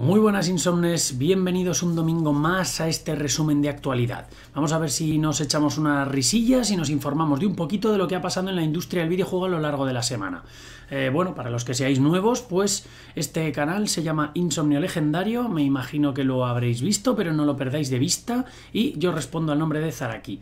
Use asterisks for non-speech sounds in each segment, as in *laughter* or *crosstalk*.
Muy buenas insomnes, bienvenidos un domingo más a este resumen de actualidad. Vamos a ver si nos echamos unas risillas y nos informamos de un poquito de lo que ha pasado en la industria del videojuego a lo largo de la semana. Eh, bueno, para los que seáis nuevos, pues este canal se llama Insomnio Legendario, me imagino que lo habréis visto, pero no lo perdáis de vista y yo respondo al nombre de Zaraqui.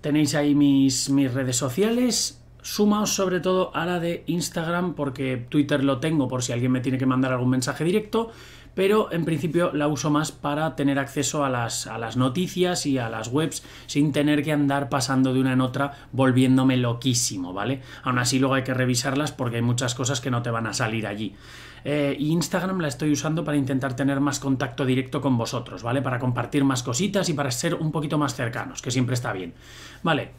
Tenéis ahí mis, mis redes sociales, sumaos sobre todo a la de Instagram porque Twitter lo tengo por si alguien me tiene que mandar algún mensaje directo pero en principio la uso más para tener acceso a las, noticias y a las webs sin tener que andar pasando de una en otra volviéndome loquísimo, ¿vale? Aún así luego hay que revisarlas porque hay muchas cosas que no te van a salir allí. Eh, Instagram la estoy usando para intentar tener más contacto directo con vosotros, ¿vale? Para compartir más cositas y para ser un poquito más cercanos, que siempre está bien. Vale.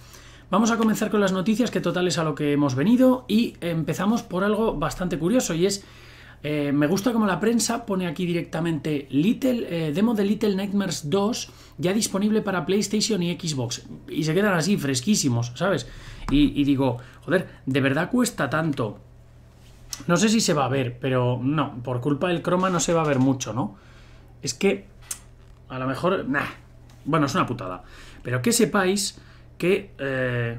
Vamos a comenzar con las noticias, que total es a lo que hemos venido, y empezamos por algo bastante curioso, y es eh, me gusta como la prensa pone aquí directamente Little, eh, demo de Little Nightmares 2 ya disponible para PlayStation y Xbox. Y se quedan así, fresquísimos, ¿sabes? Y, digo, joder, ¿de verdad cuesta tanto? No sé si se va a ver, pero no, por culpa del croma no se va a ver mucho, ¿no? Es que, a lo mejor, nah, bueno, es una putada. Pero que sepáis que eh,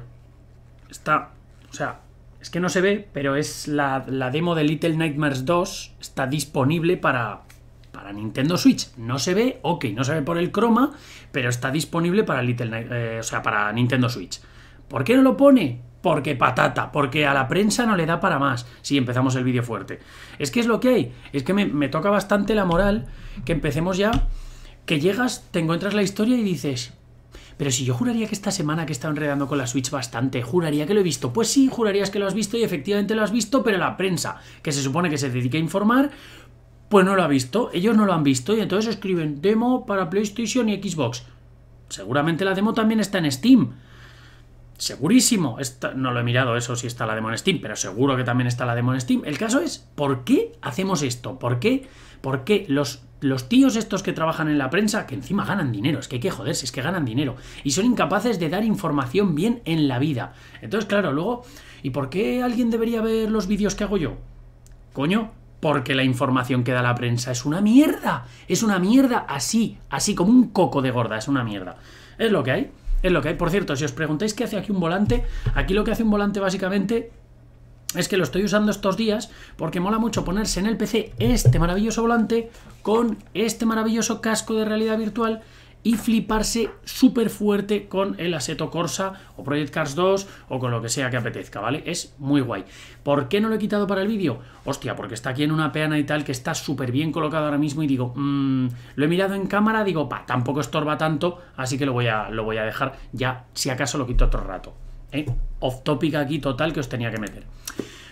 está, o sea, es que no se ve, pero es la, demo de Little Nightmares 2. Está disponible para, para Nintendo Switch. No se ve, ok, no se ve por el croma, pero está disponible para, Little, eh, o sea, para Nintendo Switch. ¿Por qué no lo pone? Porque patata, porque a la prensa no le da para más si empezamos el vídeo fuerte. Es que es lo que hay, es que me, me toca bastante la moral que empecemos ya, que llegas, te encuentras la historia y dices, pero si yo juraría que esta semana que he estado enredando con la Switch bastante, juraría que lo he visto. Pues sí, jurarías que lo has visto y efectivamente lo has visto, pero la prensa, que se supone que se dedica a informar, pues no lo ha visto. Ellos no lo han visto y entonces escriben demo para PlayStation y Xbox. Seguramente la demo también está en Steam. Segurísimo, no lo he mirado eso si está la demo en Steam, pero seguro que también está la demo en Steam. El caso es, ¿por qué hacemos esto? ¿Por qué, por qué los los tíos estos que trabajan en la prensa, que encima ganan dinero, es que hay que joderse, es que ganan dinero, y son incapaces de dar información bien en la vida. Entonces, claro, luego, ¿y por qué alguien debería ver los vídeos que hago yo? Coño, porque la información que da la prensa es una mierda, es una mierda así, así como un coco de gorda, es una mierda. Es lo que hay. Es lo que hay. Por cierto, si os preguntáis qué hace aquí un volante, aquí lo que hace un volante básicamente es que lo estoy usando estos días porque mola mucho ponerse en el PC este maravilloso volante con este maravilloso casco de realidad virtual y fliparse súper fuerte con el Aseto Corsa o Project Cars 2 o con lo que sea que apetezca, ¿vale? Es muy guay. ¿Por qué no lo he quitado para el vídeo? Hostia, porque está aquí en una peana y tal que está súper bien colocado ahora mismo y digo, mmm, lo he mirado en cámara, digo, pa, tampoco estorba tanto, así que lo voy a, lo voy a dejar ya, si acaso lo quito otro rato. ¿eh? Off topic aquí total que os tenía que meter.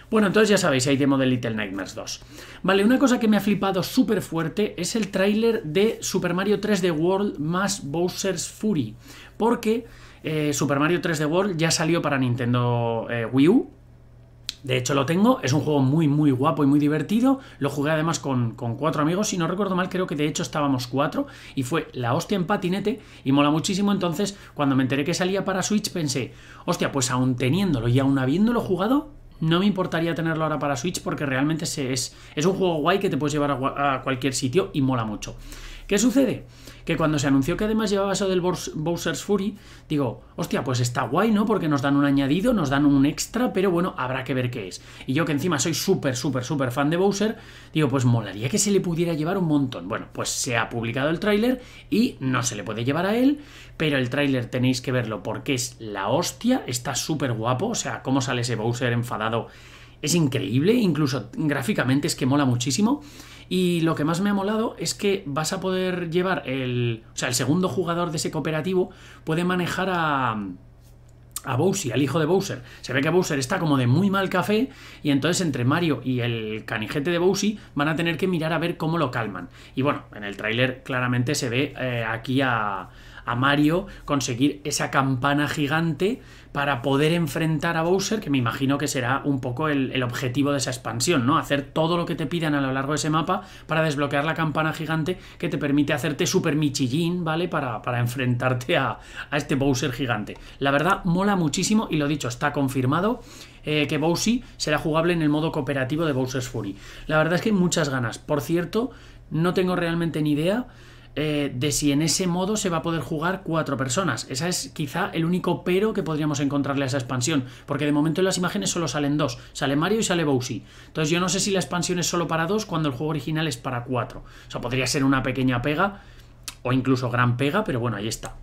Bueno, entonces ya sabéis, ahí demo de Little Nightmares 2. Vale, una cosa que me ha flipado súper fuerte es el tráiler de Super Mario 3D World más Bowser's Fury. Porque eh, Super Mario 3D World ya salió para Nintendo eh, Wii U, de hecho lo tengo, es un juego muy muy guapo y muy divertido, lo jugué además con, cuatro amigos, si no recuerdo mal creo que de hecho estábamos cuatro y fue la hostia en patinete y mola muchísimo, entonces cuando me enteré que salía para Switch pensé, hostia, pues aún teniéndolo y aún habiéndolo jugado, no me importaría tenerlo ahora para Switch porque realmente es, es un juego guay que te puedes llevar a cualquier sitio y mola mucho. ¿Qué sucede? Que cuando se anunció que además llevaba eso del Bowser's Fury, digo, hostia, pues está guay, ¿no? Porque nos dan un añadido, nos dan un extra, pero bueno, habrá que ver qué es. Y yo que encima soy súper, súper, súper fan de Bowser, digo, pues molaría que se le pudiera llevar un montón. Bueno, pues se ha publicado el tráiler y no se le puede llevar a él, pero el tráiler tenéis que verlo porque es la hostia, está súper guapo, o sea, cómo sale ese Bowser enfadado es increíble, incluso gráficamente es que mola muchísimo. Y lo que más me ha molado es que vas a poder llevar el. O sea, el segundo jugador de ese cooperativo puede manejar a a Bowser, al hijo de Bowser. Se ve que Bowser está como de muy mal café y entonces entre Mario y el canijete de Bowser van a tener que mirar a ver cómo lo calman. Y bueno, en el tráiler claramente se ve eh, aquí a, a Mario conseguir esa campana gigante para poder enfrentar a Bowser, que me imagino que será un poco el, objetivo de esa expansión, ¿no? Hacer todo lo que te pidan a lo largo de ese mapa para desbloquear la campana gigante que te permite hacerte super michillín, ¿vale? Para, enfrentarte a, este Bowser gigante. La verdad, mola muchísimo y lo dicho, está confirmado. Eh, que Bowser será jugable en el modo cooperativo de Bowser's Fury. La verdad es que hay muchas ganas. Por cierto, no tengo realmente ni idea eh, de si en ese modo se va a poder jugar cuatro personas. Esa es quizá el único pero que podríamos encontrarle a esa expansión, porque de momento en las imágenes solo salen dos, sale Mario y sale Bowser Entonces yo no sé si la expansión es solo para dos cuando el juego original es para cuatro. O sea, podría ser una pequeña pega o incluso gran pega, pero bueno, ahí está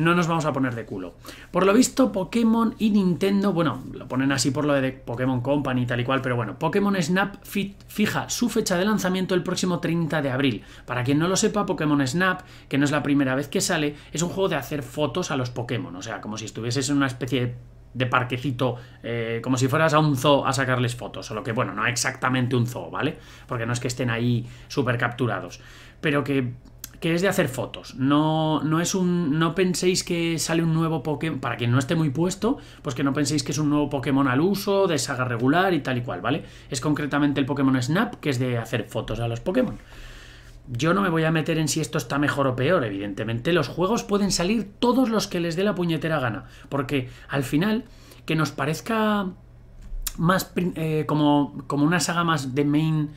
no nos vamos a poner de culo. Por lo visto, Pokémon y Nintendo, bueno, lo ponen así por lo de Pokémon Company y tal y cual, pero bueno, Pokémon Snap fija su fecha de lanzamiento el próximo 30 de abril. Para quien no lo sepa, Pokémon Snap, que no es la primera vez que sale, es un juego de hacer fotos a los Pokémon, o sea, como si estuvieses en una especie de parquecito, eh, como si fueras a un zoo a sacarles fotos, o lo que bueno, no exactamente un zoo, ¿vale? Porque no es que estén ahí súper capturados, pero que que es de hacer fotos. No, no es un. No penséis que sale un nuevo Pokémon. Para quien no esté muy puesto, pues que no penséis que es un nuevo Pokémon al uso, de saga regular y tal y cual, ¿vale? Es concretamente el Pokémon Snap, que es de hacer fotos a los Pokémon. Yo no me voy a meter en si esto está mejor o peor, evidentemente. Los juegos pueden salir todos los que les dé la puñetera gana. Porque al final, que nos parezca más eh, como, como una saga más de main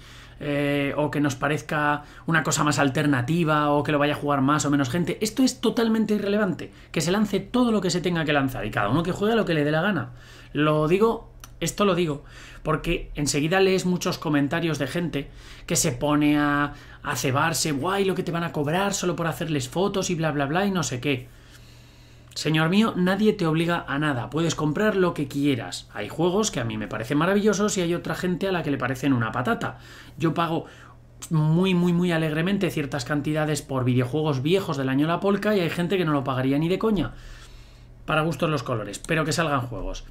eh, o que nos parezca una cosa más alternativa o que lo vaya a jugar más o menos gente. Esto es totalmente irrelevante. Que se lance todo lo que se tenga que lanzar y cada uno que juegue lo que le dé la gana. Lo digo, esto lo digo, porque enseguida lees muchos comentarios de gente que se pone a, a cebarse, guay, lo que te van a cobrar solo por hacerles fotos y bla, bla, bla y no sé qué. Señor mío, nadie te obliga a nada, puedes comprar lo que quieras. Hay juegos que a mí me parecen maravillosos y hay otra gente a la que le parecen una patata. Yo pago muy, muy, muy alegremente ciertas cantidades por videojuegos viejos del año La Polca y hay gente que no lo pagaría ni de coña. Para gustos los colores, pero que salgan juegos.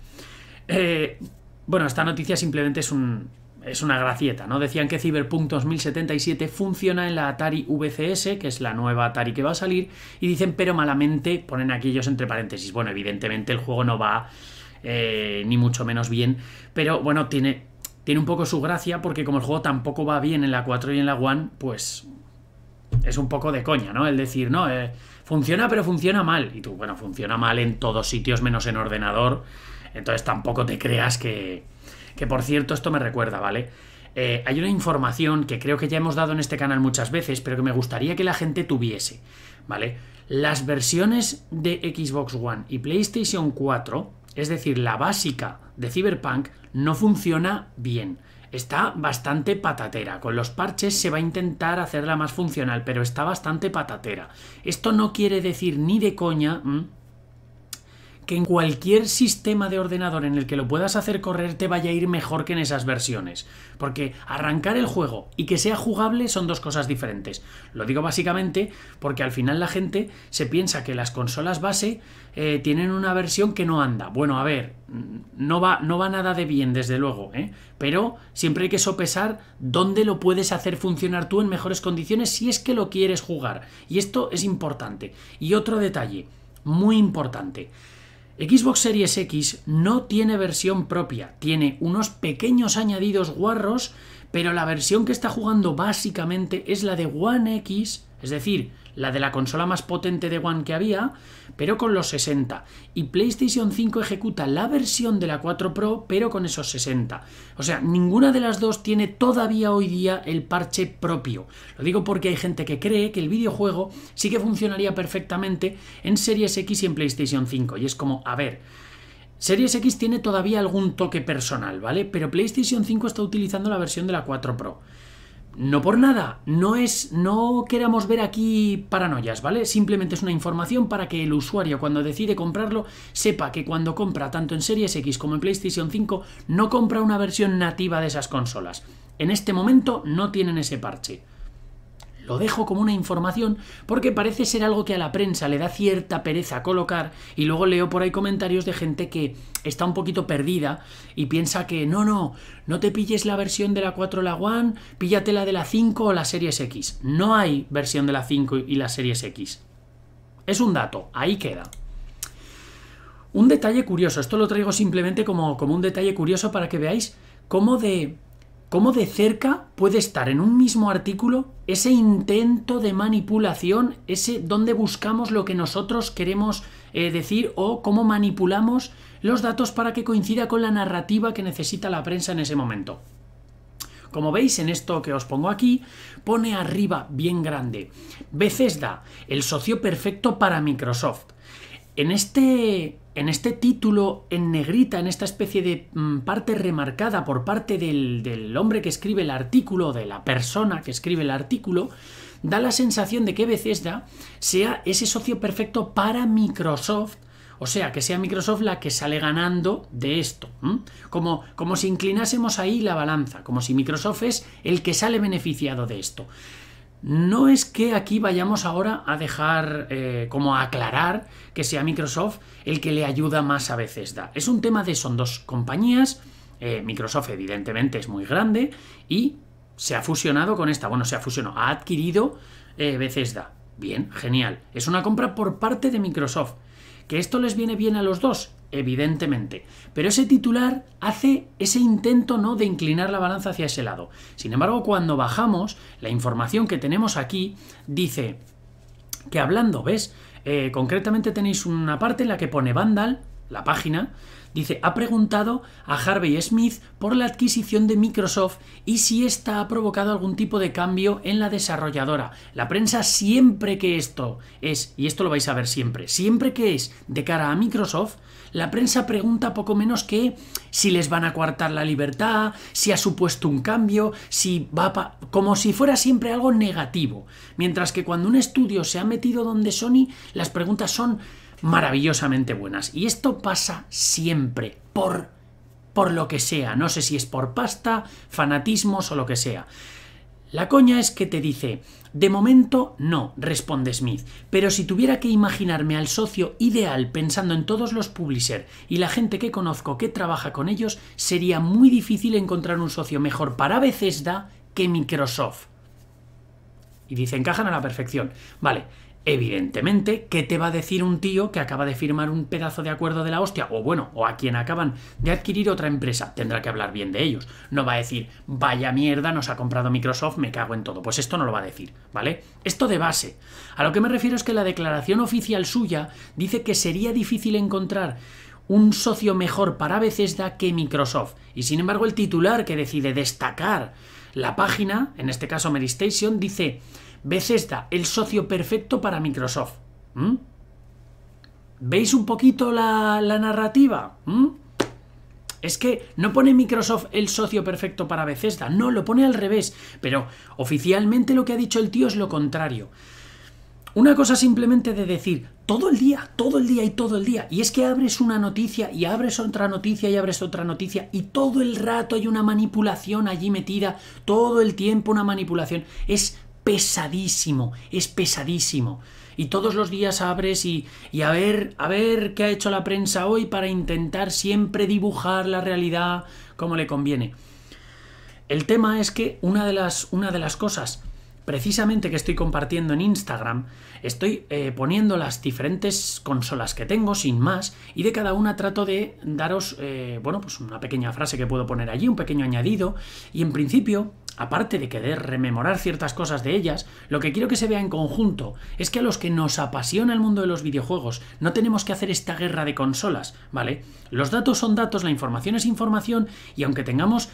Eh, bueno, esta noticia simplemente es un, es una gracieta, ¿no? Decían que Cyberpunk 2077 funciona en la Atari VCS, que es la nueva Atari que va a salir, y dicen, pero malamente, ponen aquí ellos entre paréntesis, bueno, evidentemente el juego no va eh, ni mucho menos bien, pero bueno, tiene, tiene un poco su gracia, porque como el juego tampoco va bien en la 4 y en la 1 pues es un poco de coña, ¿no? El decir, no, eh, funciona, pero funciona mal, y tú, bueno, funciona mal en todos sitios menos en ordenador, entonces tampoco te creas que que por cierto, esto me recuerda, ¿vale? Eh, hay una información que creo que ya hemos dado en este canal muchas veces, pero que me gustaría que la gente tuviese, ¿vale? Las versiones de Xbox One y PlayStation 4, es decir, la básica de Cyberpunk, no funciona bien. Está bastante patatera. Con los parches se va a intentar hacerla más funcional, pero está bastante patatera. Esto no quiere decir ni de coña que en cualquier sistema de ordenador en el que lo puedas hacer correr te vaya a ir mejor que en esas versiones. Porque arrancar el juego y que sea jugable son dos cosas diferentes. Lo digo básicamente porque al final la gente se piensa que las consolas base eh, tienen una versión que no anda. Bueno, a ver, mm, no va, no va nada de bien, desde luego, ¿eh? pero siempre hay que sopesar dónde lo puedes hacer funcionar tú en mejores condiciones si es que lo quieres jugar. Y esto es importante. Y otro detalle, muy importante. Xbox Series X no tiene versión propia, tiene unos pequeños añadidos guarros, pero la versión que está jugando básicamente es la de One X, es decir, la de la consola más potente de One que había, pero con los 60. Y PlayStation 5 ejecuta la versión de la 4 Pro, pero con esos 60. O sea, ninguna de las dos tiene todavía hoy día el parche propio. Lo digo porque hay gente que cree que el videojuego sí que funcionaría perfectamente en Series X y en PlayStation 5. Y es como, a ver. Series X tiene todavía algún toque personal, ¿vale? Pero PlayStation 5 está utilizando la versión de la 4 Pro. No por nada, no es, no queramos ver aquí paranoias, ¿vale? Simplemente es una información para que el usuario cuando decide comprarlo sepa que cuando compra tanto en Series X como en PlayStation 5 no compra una versión nativa de esas consolas. En este momento no tienen ese parche lo dejo como una información porque parece ser algo que a la prensa le da cierta pereza colocar y luego leo por ahí comentarios de gente que está un poquito perdida y piensa que no, no, no te pilles la versión de la 4 la One, píllate la de la 5 o la Series X. No hay versión de la 5 y la Series X. Es un dato, ahí queda. Un detalle curioso, esto lo traigo simplemente como, como un detalle curioso para que veáis cómo de cómo de cerca puede estar en un mismo artículo ese intento de manipulación, ese donde buscamos lo que nosotros queremos eh, decir o cómo manipulamos los datos para que coincida con la narrativa que necesita la prensa en ese momento. Como veis en esto que os pongo aquí, pone arriba bien grande, da el socio perfecto para Microsoft. En este en este título en negrita, en esta especie de mm, parte remarcada por parte del, hombre que escribe el artículo, de la persona que escribe el artículo, da la sensación de que Bethesda sea ese socio perfecto para Microsoft, o sea, que sea Microsoft la que sale ganando de esto, como, como si inclinásemos ahí la balanza, como si Microsoft es el que sale beneficiado de esto. No es que aquí vayamos ahora a dejar eh, como a aclarar que sea Microsoft el que le ayuda más a Bethesda. Es un tema de son dos compañías. Eh, Microsoft evidentemente es muy grande y se ha fusionado con esta. Bueno, se ha fusionado, ha adquirido eh, Bethesda. Bien, genial. Es una compra por parte de Microsoft. ¿Que esto les viene bien a los dos? evidentemente. Pero ese titular hace ese intento no de inclinar la balanza hacia ese lado. Sin embargo, cuando bajamos, la información que tenemos aquí dice que hablando, ¿ves? Eh, concretamente tenéis una parte en la que pone Vandal la página, dice, ha preguntado a Harvey Smith por la adquisición de Microsoft y si esta ha provocado algún tipo de cambio en la desarrolladora. La prensa siempre que esto es, y esto lo vais a ver siempre, siempre que es de cara a Microsoft, la prensa pregunta poco menos que si les van a coartar la libertad, si ha supuesto un cambio, si va a... como si fuera siempre algo negativo. Mientras que cuando un estudio se ha metido donde Sony, las preguntas son maravillosamente buenas. Y esto pasa siempre, por, por lo que sea. No sé si es por pasta, fanatismos o lo que sea. La coña es que te dice, de momento no, responde Smith, pero si tuviera que imaginarme al socio ideal pensando en todos los publisher y la gente que conozco que trabaja con ellos, sería muy difícil encontrar un socio mejor para Bethesda que Microsoft. Y dice, encajan a la perfección. Vale, Evidentemente, ¿qué te va a decir un tío que acaba de firmar un pedazo de acuerdo de la hostia? O bueno, o a quien acaban de adquirir otra empresa. Tendrá que hablar bien de ellos. No va a decir, vaya mierda, nos ha comprado Microsoft, me cago en todo. Pues esto no lo va a decir, ¿vale? Esto de base. A lo que me refiero es que la declaración oficial suya dice que sería difícil encontrar un socio mejor para Bethesda que Microsoft. Y sin embargo, el titular que decide destacar la página, en este caso meristation dice Bethesda, el socio perfecto para Microsoft. ¿Mm? ¿Veis un poquito la, narrativa? ¿Mm? Es que no pone Microsoft el socio perfecto para Bethesda, no, lo pone al revés, pero oficialmente lo que ha dicho el tío es lo contrario. Una cosa simplemente de decir todo el día, todo el día y todo el día, y es que abres una noticia y abres otra noticia y abres otra noticia, y todo el rato hay una manipulación allí metida, todo el tiempo una manipulación, es pesadísimo, es pesadísimo. Y todos los días abres y, a ver, a ver qué ha hecho la prensa hoy para intentar siempre dibujar la realidad como le conviene. El tema es que una de las, una de las cosas precisamente que estoy compartiendo en Instagram, estoy eh, poniendo las diferentes consolas que tengo sin más y de cada una trato de daros, eh, bueno, pues una pequeña frase que puedo poner allí, un pequeño añadido y en principio, aparte de querer rememorar ciertas cosas de ellas, lo que quiero que se vea en conjunto es que a los que nos apasiona el mundo de los videojuegos no tenemos que hacer esta guerra de consolas, ¿vale? Los datos son datos, la información es información y aunque tengamos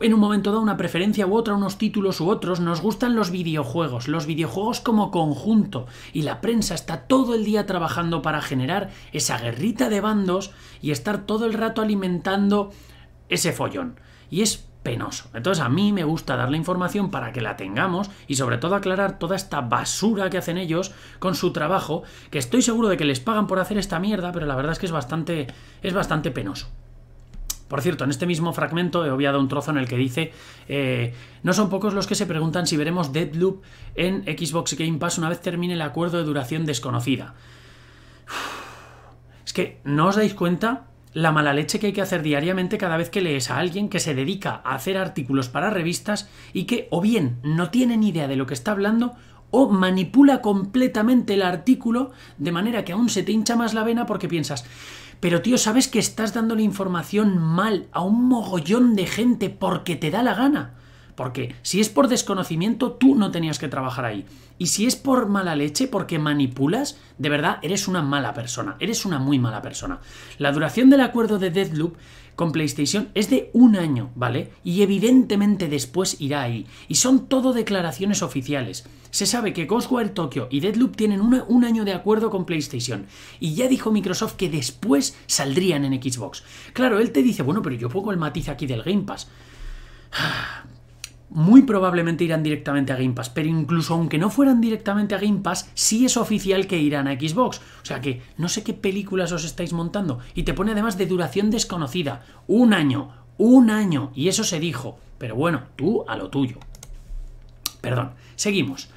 en un momento da una preferencia u otra, unos títulos u otros, nos gustan los videojuegos, los videojuegos como conjunto, y la prensa está todo el día trabajando para generar esa guerrita de bandos y estar todo el rato alimentando ese follón. Y es penoso. Entonces a mí me gusta dar la información para que la tengamos y sobre todo aclarar toda esta basura que hacen ellos con su trabajo, que estoy seguro de que les pagan por hacer esta mierda, pero la verdad es que es bastante es bastante penoso. Por cierto, en este mismo fragmento he obviado un trozo en el que dice, eh, no son pocos los que se preguntan si veremos Deadloop en Xbox Game Pass una vez termine el acuerdo de duración desconocida. *sighs* Es que, ¿no os dais cuenta la mala leche que hay que hacer diariamente cada vez que lees a alguien que se dedica a hacer artículos para revistas y que o bien no tiene ni idea de lo que está hablando o manipula completamente el artículo de manera que aún se te hincha más la vena porque piensas, pero tío, sabes que estás dando la información mal a un mogollón de gente porque te da la gana. Porque si es por desconocimiento, tú no tenías que trabajar ahí. Y si es por mala leche, porque manipulas, de verdad eres una mala persona, eres una muy mala persona. La duración del acuerdo de Deadloop con PlayStation es de un año, ¿vale? Y evidentemente después irá ahí. Y son todo declaraciones oficiales. Se sabe que Ghostwire Tokyo y Deadloop tienen un año de acuerdo con PlayStation. Y ya dijo Microsoft que después saldrían en Xbox. Claro, él te dice, bueno, pero yo pongo el matiz aquí del Game Pass. Ah, muy probablemente irán directamente a Game Pass, pero incluso aunque no fueran directamente a Game Pass, sí es oficial que irán a Xbox. O sea que no sé qué películas os estáis montando. Y te pone además de duración desconocida. Un año, un año. Y eso se dijo. Pero bueno, tú a lo tuyo. Perdón, seguimos.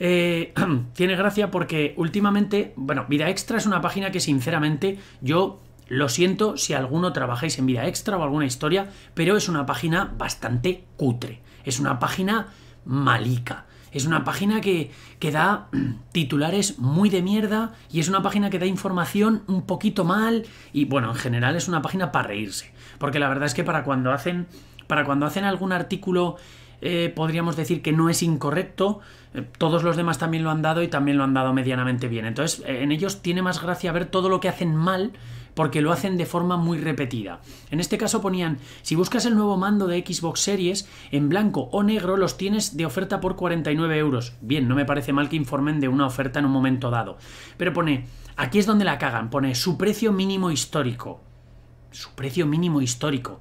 Eh, *clears throat* tiene gracia porque últimamente, bueno, Vida Extra es una página que sinceramente yo lo siento si alguno trabajáis en Vida Extra o alguna historia, pero es una página bastante cutre. Es una página malica. Es una página que, da *clears throat* titulares muy de mierda y es una página que da información un poquito mal y bueno, en general es una página para reírse. Porque la verdad es que para cuando hacen, para cuando hacen algún artículo eh, podríamos decir que no es incorrecto, eh, todos los demás también lo han dado y también lo han dado medianamente bien. Entonces en ellos tiene más gracia ver todo lo que hacen mal porque lo hacen de forma muy repetida. En este caso ponían, si buscas el nuevo mando de Xbox Series, en blanco o negro los tienes de oferta por 49 euros. Bien, no me parece mal que informen de una oferta en un momento dado. Pero pone, aquí es donde la cagan, pone su precio mínimo histórico. Su precio mínimo histórico.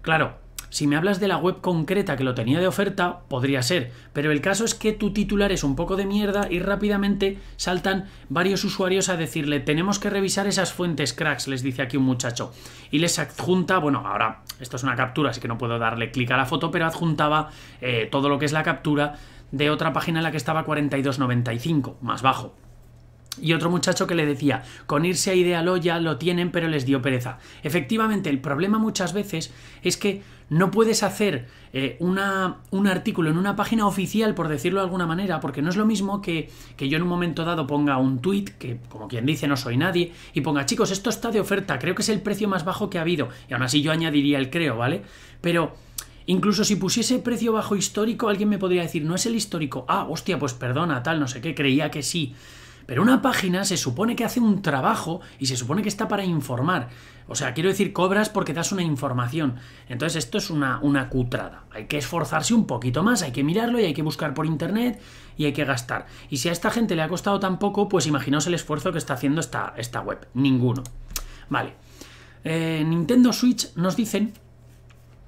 Claro, si me hablas de la web concreta que lo tenía de oferta, podría ser, pero el caso es que tu titular es un poco de mierda y rápidamente saltan varios usuarios a decirle, tenemos que revisar esas fuentes cracks, les dice aquí un muchacho. Y les adjunta, bueno, ahora esto es una captura, así que no puedo darle clic a la foto, pero adjuntaba eh, todo lo que es la captura de otra página en la que estaba 42.95, más bajo y otro muchacho que le decía, con irse a Idealoya lo tienen pero les dio pereza. Efectivamente, el problema muchas veces es que no puedes hacer eh, una, un artículo en una página oficial, por decirlo de alguna manera, porque no es lo mismo que, que yo en un momento dado ponga un tweet, que como quien dice no soy nadie, y ponga, chicos, esto está de oferta, creo que es el precio más bajo que ha habido, y aún así yo añadiría el creo, ¿vale? Pero... Incluso si pusiese precio bajo histórico, alguien me podría decir, no es el histórico. Ah, hostia, pues perdona, tal, no sé qué, creía que sí. Pero una página se supone que hace un trabajo y se supone que está para informar. O sea, quiero decir, cobras porque das una información. Entonces esto es una, una cutrada. Hay que esforzarse un poquito más, hay que mirarlo y hay que buscar por internet y hay que gastar. Y si a esta gente le ha costado tan poco, pues imaginaos el esfuerzo que está haciendo esta, esta web. Ninguno. Vale. Eh, Nintendo Switch nos dicen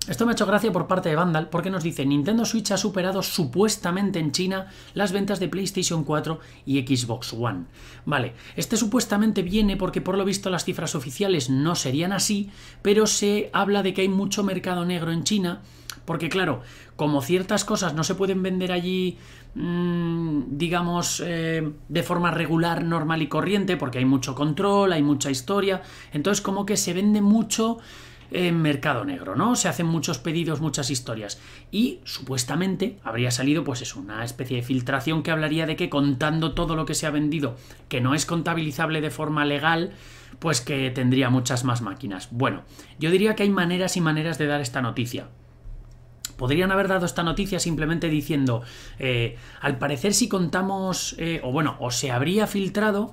esto me ha hecho gracia por parte de Vandal porque nos dice Nintendo Switch ha superado supuestamente en China las ventas de PlayStation 4 y Xbox One. Vale, este supuestamente viene porque por lo visto las cifras oficiales no serían así, pero se habla de que hay mucho mercado negro en China porque claro, como ciertas cosas no se pueden vender allí, mm, digamos, eh, de forma regular, normal y corriente, porque hay mucho control, hay mucha historia, entonces como que se vende mucho en mercado negro, ¿no? Se hacen muchos pedidos, muchas historias. Y supuestamente habría salido, pues es una especie de filtración que hablaría de que contando todo lo que se ha vendido, que no es contabilizable de forma legal, pues que tendría muchas más máquinas. Bueno, yo diría que hay maneras y maneras de dar esta noticia. Podrían haber dado esta noticia simplemente diciendo, eh, al parecer si contamos, eh, o bueno, o se habría filtrado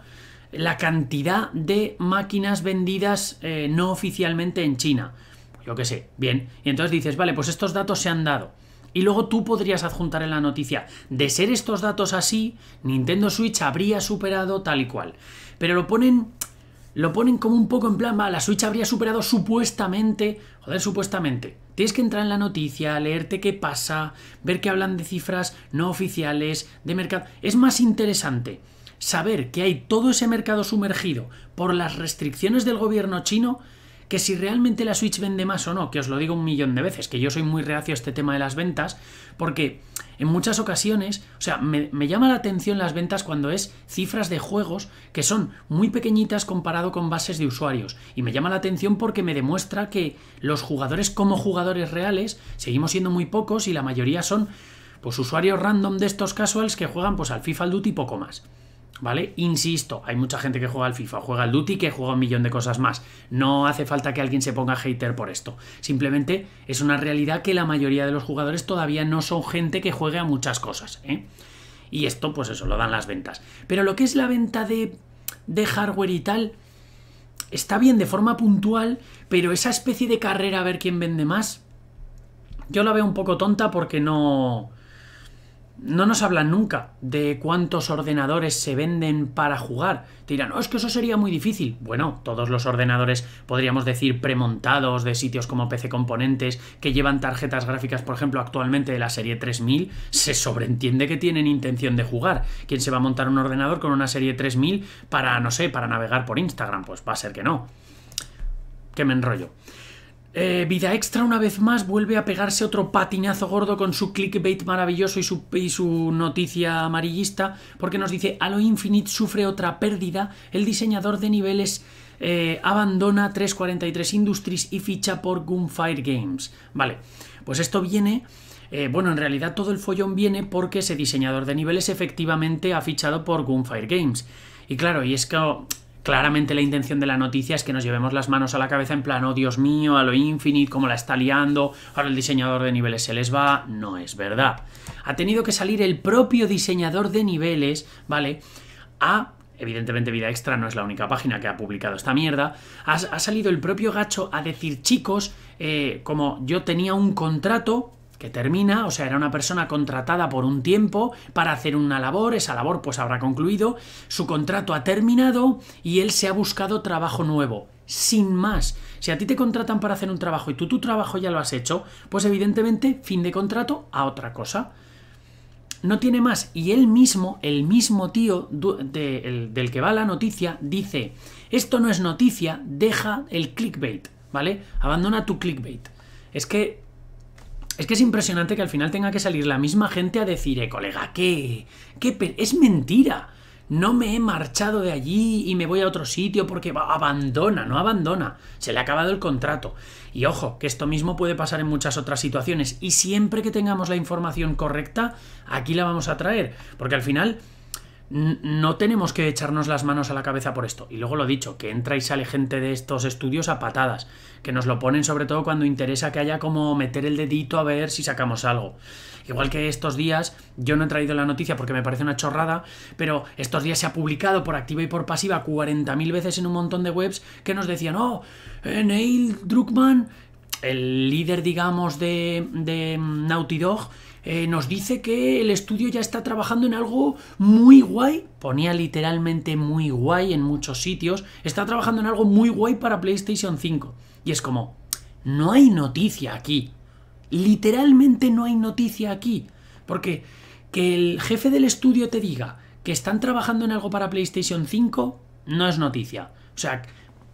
la cantidad de máquinas vendidas eh, no oficialmente en China. Yo qué sé, bien. Y entonces dices, vale, pues estos datos se han dado. Y luego tú podrías adjuntar en la noticia, de ser estos datos así, Nintendo Switch habría superado tal y cual. Pero lo ponen lo ponen como un poco en plan, la Switch habría superado supuestamente, joder, supuestamente. Tienes que entrar en la noticia, leerte qué pasa, ver que hablan de cifras no oficiales, de mercado. Es más interesante saber que hay todo ese mercado sumergido por las restricciones del gobierno chino, que si realmente la Switch vende más o no, que os lo digo un millón de veces, que yo soy muy reacio a este tema de las ventas, porque en muchas ocasiones, o sea, me, llama la atención las ventas cuando es cifras de juegos que son muy pequeñitas comparado con bases de usuarios. Y me llama la atención porque me demuestra que los jugadores como jugadores reales seguimos siendo muy pocos y la mayoría son pues usuarios random de estos casuals que juegan pues al FIFA, Duty y poco más. ¿Vale? Insisto, hay mucha gente que juega al FIFA, juega al Duty, que juega un millón de cosas más. No hace falta que alguien se ponga hater por esto. Simplemente es una realidad que la mayoría de los jugadores todavía no son gente que juegue a muchas cosas. ¿eh? Y esto, pues eso, lo dan las ventas. Pero lo que es la venta de, de hardware y tal, está bien de forma puntual, pero esa especie de carrera a ver quién vende más, yo la veo un poco tonta porque no no nos hablan nunca de cuántos ordenadores se venden para jugar. Te dirán, no, es que eso sería muy difícil. Bueno, todos los ordenadores, podríamos decir, premontados de sitios como PC Componentes, que llevan tarjetas gráficas, por ejemplo, actualmente de la serie 3000, se sobreentiende que tienen intención de jugar. ¿Quién se va a montar un ordenador con una serie 3000 para, no sé, para navegar por Instagram? Pues va a ser que no. Que me enrollo. Eh, vida extra una vez más vuelve a pegarse otro patinazo gordo con su clickbait maravilloso y su, su noticia amarillista porque nos dice a lo Infinite sufre otra pérdida, el diseñador de niveles eh, abandona 343 Industries y ficha por Gunfire Games. Vale, pues esto viene... Eh, bueno, en realidad todo el follón viene porque ese diseñador de niveles efectivamente ha fichado por Gunfire Games. Y claro, y es que claramente la intención de la noticia es que nos llevemos las manos a la cabeza en plan, oh Dios mío, a lo Infinite, cómo la está liando, ahora el diseñador de niveles se les va. No es verdad. Ha tenido que salir el propio diseñador de niveles, ¿vale? A. Evidentemente, Vida Extra no es la única página que ha publicado esta mierda. Ha, salido el propio Gacho a decir, chicos, eh, como yo tenía un contrato que termina, o sea, era una persona contratada por un tiempo para hacer una labor, esa labor pues habrá concluido, su contrato ha terminado y él se ha buscado trabajo nuevo, sin más. Si a ti te contratan para hacer un trabajo y tú tu trabajo ya lo has hecho, pues evidentemente fin de contrato a otra cosa. No tiene más. Y él mismo, el mismo tío del que va la noticia, dice, esto no es noticia, deja el clickbait, ¿vale? Abandona tu clickbait. Es que es que es impresionante que al final tenga que salir la misma gente a decir, eh, colega, ¿qué? ¿Qué? Es mentira. No me he marchado de allí y me voy a otro sitio porque abandona, no abandona. Se le ha acabado el contrato. Y ojo, que esto mismo puede pasar en muchas otras situaciones. Y siempre que tengamos la información correcta, aquí la vamos a traer. Porque al final no tenemos que echarnos las manos a la cabeza por esto. Y luego lo he dicho, que entra y sale gente de estos estudios a patadas, que nos lo ponen sobre todo cuando interesa que haya como meter el dedito a ver si sacamos algo. Igual que estos días, yo no he traído la noticia porque me parece una chorrada, pero estos días se ha publicado por activa y por pasiva 40.000 veces en un montón de webs que nos decían, oh, eh, Neil Druckmann, el líder, digamos, de Naughty Dog, eh, nos dice que el estudio ya está trabajando en algo muy guay, ponía literalmente muy guay en muchos sitios, está trabajando en algo muy guay para PlayStation 5. Y es como, no hay noticia aquí. Literalmente no hay noticia aquí. Porque que el jefe del estudio te diga que están trabajando en algo para PlayStation 5 no es noticia. O sea,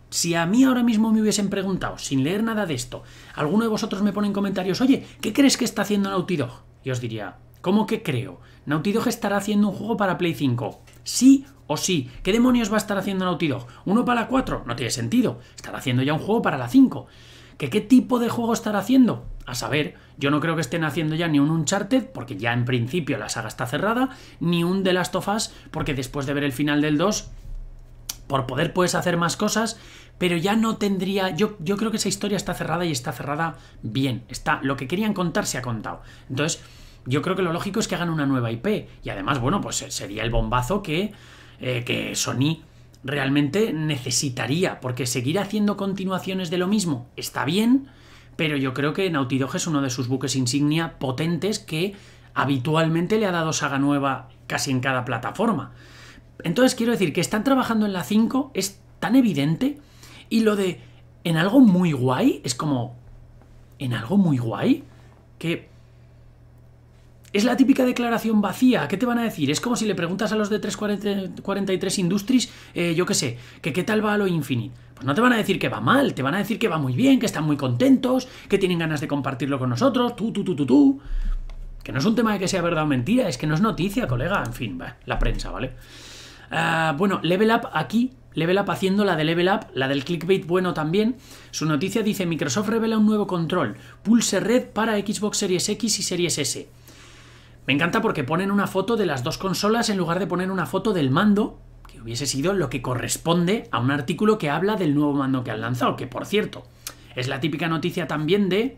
si a mí ahora mismo me hubiesen preguntado, sin leer nada de esto, alguno de vosotros me pone en comentarios, oye, ¿qué crees que está haciendo Naughty Dog? y os diría, ¿cómo que creo? Naughty Dog estará haciendo un juego para Play 5. Sí o sí. ¿Qué demonios va a estar haciendo Naughty Dog? ¿Uno para la 4? No tiene sentido. Estará haciendo ya un juego para la 5. ¿Que qué tipo de juego estará haciendo? A saber, yo no creo que estén haciendo ya ni un Uncharted, porque ya en principio la saga está cerrada, ni un The Last of Us, porque después de ver el final del 2, por poder puedes hacer más cosas, pero ya no tendría. Yo, yo creo que esa historia está cerrada y está cerrada bien. Está, lo que querían contar se ha contado. Entonces, yo creo que lo lógico es que hagan una nueva IP. Y además, bueno, pues eh, sería el bombazo que, eh, que Sony realmente necesitaría. Porque seguir haciendo continuaciones de lo mismo está bien, pero yo creo que Naughty es uno de sus buques insignia potentes que habitualmente le ha dado saga nueva casi en cada plataforma. Entonces quiero decir que están trabajando en la 5 es tan evidente y lo de en algo muy guay es como, ¿en algo muy guay? Que es la típica declaración vacía. ¿Qué te van a decir? Es como si le preguntas a los de 343 Industries, eh, yo qué sé, que qué tal va lo Infinite. Pues no te van a decir que va mal, te van a decir que va muy bien, que están muy contentos, que tienen ganas de compartirlo con nosotros, tú, tú, tú, tú, tú. Que no es un tema de que sea verdad o mentira, es que no es noticia, colega. En fin, la prensa, ¿vale? Ah, bueno, Level Up aquí Level Up haciendo la de Level Up, la del clickbait bueno también. Su noticia dice Microsoft revela un nuevo control, Pulse Red para Xbox Series X y Series S. Me encanta porque ponen una foto de las dos consolas en lugar de poner una foto del mando, que hubiese sido lo que corresponde a un artículo que habla del nuevo mando que han lanzado, que por cierto, es la típica noticia también de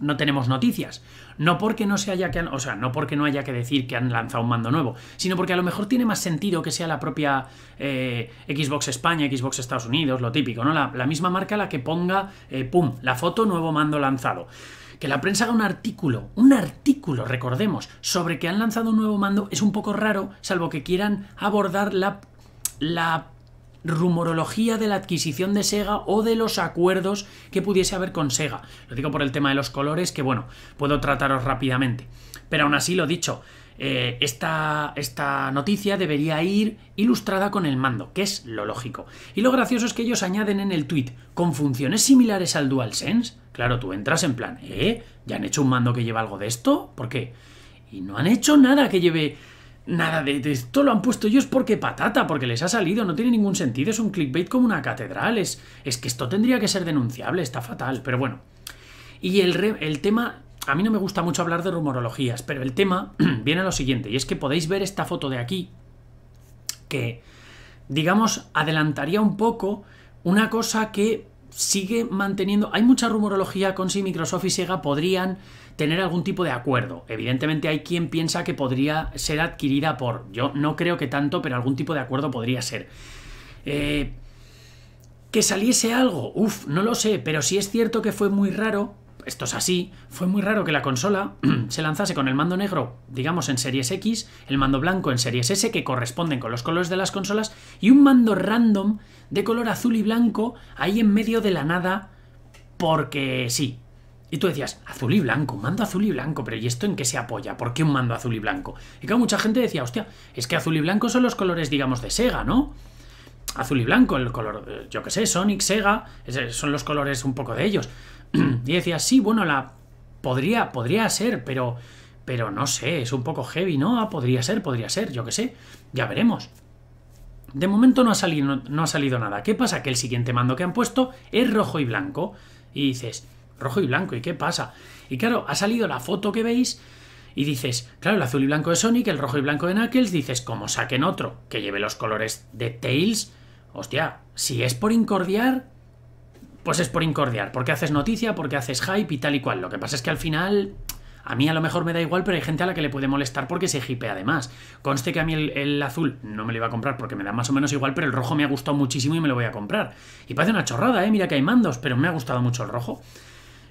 no tenemos noticias. No porque no se haya que, o sea, no porque no haya que decir que han lanzado un mando nuevo, sino porque a lo mejor tiene más sentido que sea la propia eh, Xbox España, Xbox Estados Unidos, lo típico, ¿no? La, misma marca la que ponga, eh, pum, la foto, nuevo mando lanzado. Que la prensa haga un artículo, un artículo, recordemos, sobre que han lanzado un nuevo mando es un poco raro, salvo que quieran abordar la, la rumorología de la adquisición de Sega o de los acuerdos que pudiese haber con Sega. Lo digo por el tema de los colores, que bueno, puedo trataros rápidamente. Pero aún así, lo dicho, eh, esta, esta noticia debería ir ilustrada con el mando, que es lo lógico. Y lo gracioso es que ellos añaden en el tweet, con funciones similares al DualSense. Claro, tú entras en plan, ¿eh? ¿Ya han hecho un mando que lleva algo de esto? ¿Por qué? Y no han hecho nada que lleve Nada de, esto lo han puesto ellos porque patata, porque les ha salido, no tiene ningún sentido, es un clickbait como una catedral, es, es que esto tendría que ser denunciable, está fatal, pero bueno. Y el, el tema, a mí no me gusta mucho hablar de rumorologías, pero el tema *clears throat* viene a lo siguiente, y es que podéis ver esta foto de aquí, que, digamos, adelantaría un poco una cosa que sigue manteniendo. Hay mucha rumorología con si Microsoft y Sega podrían tener algún tipo de acuerdo. Evidentemente hay quien piensa que podría ser adquirida por. Yo no creo que tanto, pero algún tipo de acuerdo podría ser. Eh, que saliese algo, uff, no lo sé, pero si es cierto que fue muy raro esto es así, fue muy raro que la consola *clears throat* se lanzase con el mando negro, digamos, en series X, el mando blanco en series S, que corresponden con los colores de las consolas, y un mando random de color azul y blanco ahí en medio de la nada, porque sí. Y tú decías, azul y blanco, mando azul y blanco, pero ¿y esto en qué se apoya? ¿Por qué un mando azul y blanco? Y claro, mucha gente decía, hostia, es que azul y blanco son los colores, digamos, de Sega, ¿no? Azul y blanco, el color, eh, yo qué sé, Sonic, Sega, eh, son los colores un poco de ellos. *clears throat* y decía, sí, bueno, la podría, podría ser, pero, pero no sé, es un poco heavy, ¿no? Ah, podría ser, podría ser, yo qué sé, ya veremos. De momento no ha, salido, no, no ha salido nada. ¿Qué pasa? Que el siguiente mando que han puesto es rojo y blanco. Y dices, rojo y blanco, ¿y qué pasa? Y claro, ha salido la foto que veis y dices, claro, el azul y blanco de Sonic, el rojo y blanco de Knuckles, dices, como saquen otro que lleve los colores de Tails, hostia, si es por incordiar, pues es por incordiar, porque haces noticia, porque haces hype y tal y cual. Lo que pasa es que al final, a mí a lo mejor me da igual, pero hay gente a la que le puede molestar porque se hipea además. Conste que a mí el, azul no me lo iba a comprar porque me da más o menos igual, pero el rojo me ha gustado muchísimo y me lo voy a comprar. Y parece una chorrada, ¿eh? Mira que hay mandos, pero me ha gustado mucho el rojo.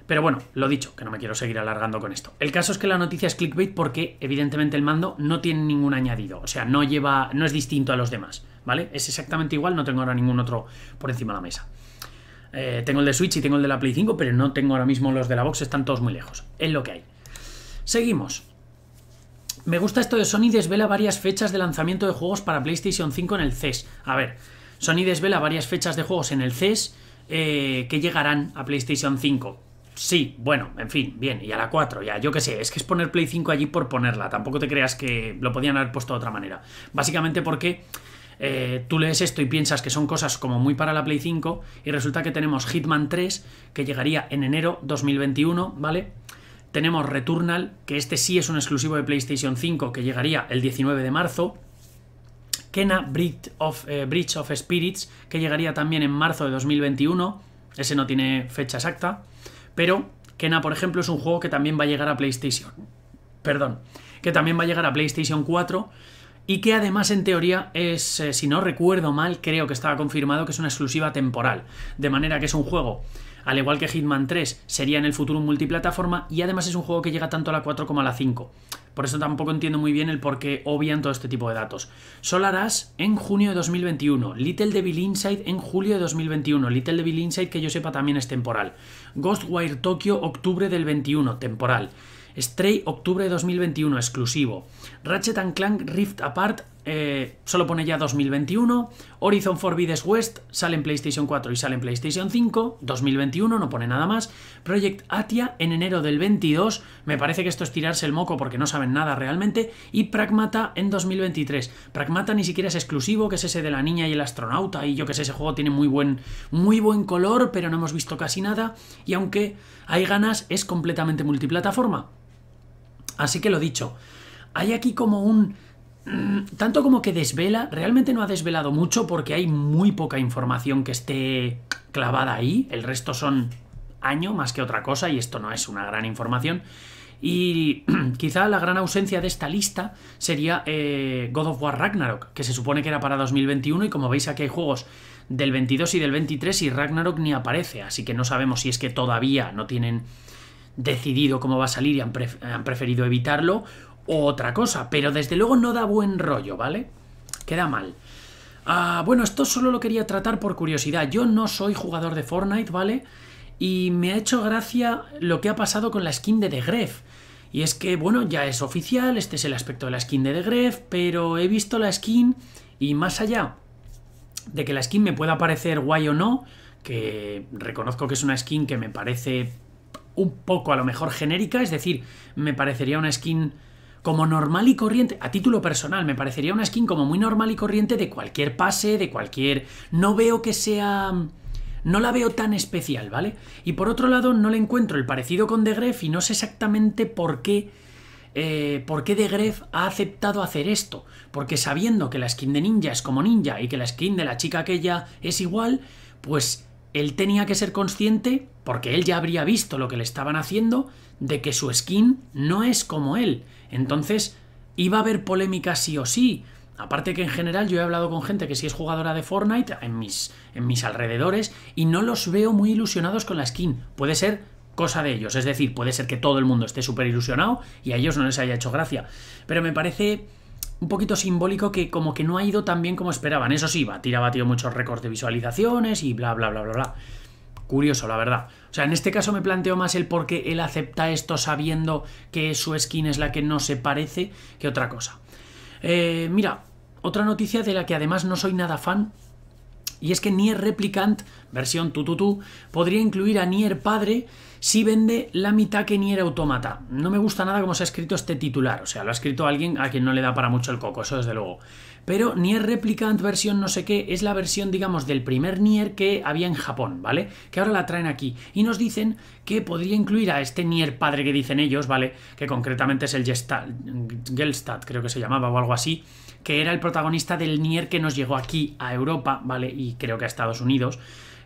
Pero bueno, lo dicho, que no me quiero seguir alargando con esto. El caso es que la noticia es clickbait porque evidentemente el mando no tiene ningún añadido, o sea, no lleva no es distinto a los demás, ¿vale? Es exactamente igual, no tengo ahora ningún otro por encima de la mesa. Eh, tengo el de Switch y tengo el de la Play 5, pero no tengo ahora mismo los de la Box, están todos muy lejos. Es lo que hay. Seguimos. Me gusta esto de Sony desvela varias fechas de lanzamiento de juegos para PlayStation 5 en el CES. A ver, Sony desvela varias fechas de juegos en el CES eh, que llegarán a PlayStation 5. Sí, bueno, en fin, bien, y a la 4, ya, yo qué sé, es que es poner Play 5 allí por ponerla, tampoco te creas que lo podían haber puesto de otra manera. Básicamente porque eh, tú lees esto y piensas que son cosas como muy para la Play 5 y resulta que tenemos Hitman 3 que llegaría en enero 2021, ¿vale? Tenemos Returnal, que este sí es un exclusivo de PlayStation 5 que llegaría el 19 de marzo. Kena Bridge of, eh, Bridge of Spirits, que llegaría también en marzo de 2021. Ese no tiene fecha exacta. Pero Kena, por ejemplo, es un juego que también va a llegar a PlayStation. Perdón. Que también va a llegar a PlayStation 4 y que además en teoría es, eh, si no recuerdo mal, creo que estaba confirmado que es una exclusiva temporal, de manera que es un juego, al igual que Hitman 3, sería en el futuro un multiplataforma y además es un juego que llega tanto a la 4 como a la 5. Por eso tampoco entiendo muy bien el por qué obvian todo este tipo de datos. Solar en junio de 2021, Little Devil Inside en julio de 2021, Little Devil Inside que yo sepa también es temporal, Ghostwire Tokyo octubre del 21, temporal. Stray, octubre de 2021, exclusivo. Ratchet Clank Rift Apart, eh, solo pone ya 2021. Horizon Forbidden West, sale en PlayStation 4 y sale en PlayStation 5, 2021, no pone nada más. Project Atia, en enero del 22, me parece que esto es tirarse el moco porque no saben nada realmente. Y Pragmata en 2023. Pragmata ni siquiera es exclusivo, que es ese de la niña y el astronauta, y yo que sé, ese juego tiene muy buen, muy buen color, pero no hemos visto casi nada. Y aunque hay ganas, es completamente multiplataforma. Así que lo dicho, hay aquí como un... Mm, tanto como que desvela, realmente no ha desvelado mucho porque hay muy poca información que esté clavada ahí, el resto son año más que otra cosa y esto no es una gran información. Y *clears throat* quizá la gran ausencia de esta lista sería eh, God of War Ragnarok, que se supone que era para 2021 y como veis aquí hay juegos del 22 y del 23 y Ragnarok ni aparece, así que no sabemos si es que todavía no tienen decidido cómo va a salir y han, preferido evitarlo, o otra cosa, pero desde luego no da buen rollo, ¿vale? Queda mal. Ah, bueno, esto solo lo quería tratar por curiosidad. Yo no soy jugador de Fortnite, ¿vale? Y me ha hecho gracia lo que ha pasado con la skin de The Gref. Y es que, bueno, ya es oficial, este es el aspecto de la skin de The pero he visto la skin y más allá de que la skin me pueda parecer guay o no, que reconozco que es una skin que me parece un poco a lo mejor genérica, es decir, me parecería una skin como normal y corriente, a título personal, me parecería una skin como muy normal y corriente de cualquier pase, de cualquier... No veo que sea... No la veo tan especial, ¿vale? Y por otro lado, no le encuentro el parecido con De Gref y no sé exactamente por qué... Eh, por qué De ha aceptado hacer esto. Porque sabiendo que la skin de ninja es como ninja y que la skin de la chica aquella es igual, pues él tenía que ser consciente, porque él ya habría visto lo que le estaban haciendo, de que su skin no es como él. Entonces, iba a haber polémica sí o sí. Aparte que en general yo he hablado con gente que sí es jugadora de Fortnite en mis, en mis alrededores y no los veo muy ilusionados con la skin. Puede ser cosa de ellos, es decir, puede ser que todo el mundo esté súper ilusionado y a ellos no les haya hecho gracia. Pero me parece un poquito simbólico que como que no ha ido tan bien como esperaban. Eso sí, va, ha batido muchos récords de visualizaciones y bla, bla, bla, bla, bla. Curioso, la verdad. O sea, en este caso me planteo más el por qué él acepta esto sabiendo que su skin es la que no se parece que otra cosa. Eh, mira, otra noticia de la que además no soy nada fan y es que Nier Replicant, versión tututú, podría incluir a Nier Padre si vende la mitad que Nier Automata. No me gusta nada cómo se ha escrito este titular, o sea, lo ha escrito alguien a quien no le da para mucho el coco, eso desde luego. Pero Nier Replicant versión no sé qué es la versión, digamos, del primer Nier que había en Japón, ¿vale? Que ahora la traen aquí. Y nos dicen que podría incluir a este Nier padre que dicen ellos, ¿vale? Que concretamente es el Gestalt, creo que se llamaba o algo así que era el protagonista del Nier que nos llegó aquí a Europa, ¿vale? Y creo que a Estados Unidos.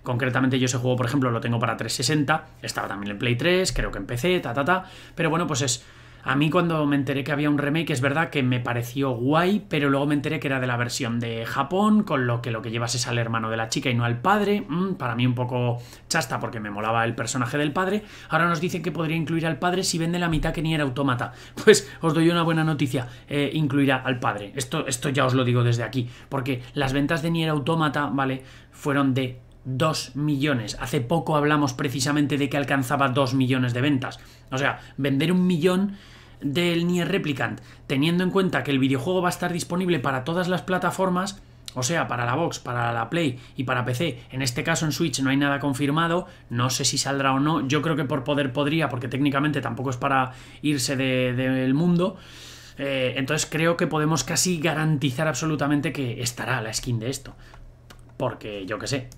Concretamente yo ese juego, por ejemplo, lo tengo para 360, estaba también en Play 3, creo que en PC, ta, ta, ta. Pero bueno, pues es a mí cuando me enteré que había un remake es verdad que me pareció guay, pero luego me enteré que era de la versión de Japón, con lo que lo que llevas es al hermano de la chica y no al padre. Mm, para mí un poco chasta porque me molaba el personaje del padre. Ahora nos dicen que podría incluir al padre si vende la mitad que Nier Automata. autómata. *laughs* Pues os doy una buena noticia, eh, incluirá al padre. Esto, esto ya os lo digo desde aquí, porque las ventas de Nier Automata, ¿vale? Fueron de 2 millones. Hace poco hablamos precisamente de que alcanzaba 2 millones de ventas. O sea, vender un millón del Nier Replicant, teniendo en cuenta que el videojuego va a estar disponible para todas las plataformas, o sea, para la Box, para la Play y para PC, en este caso en Switch no hay nada confirmado, no sé si saldrá o no, yo creo que por poder podría, porque técnicamente tampoco es para irse del mundo. Eh, entonces creo que podemos casi garantizar absolutamente que estará la skin de esto. Porque yo qué sé,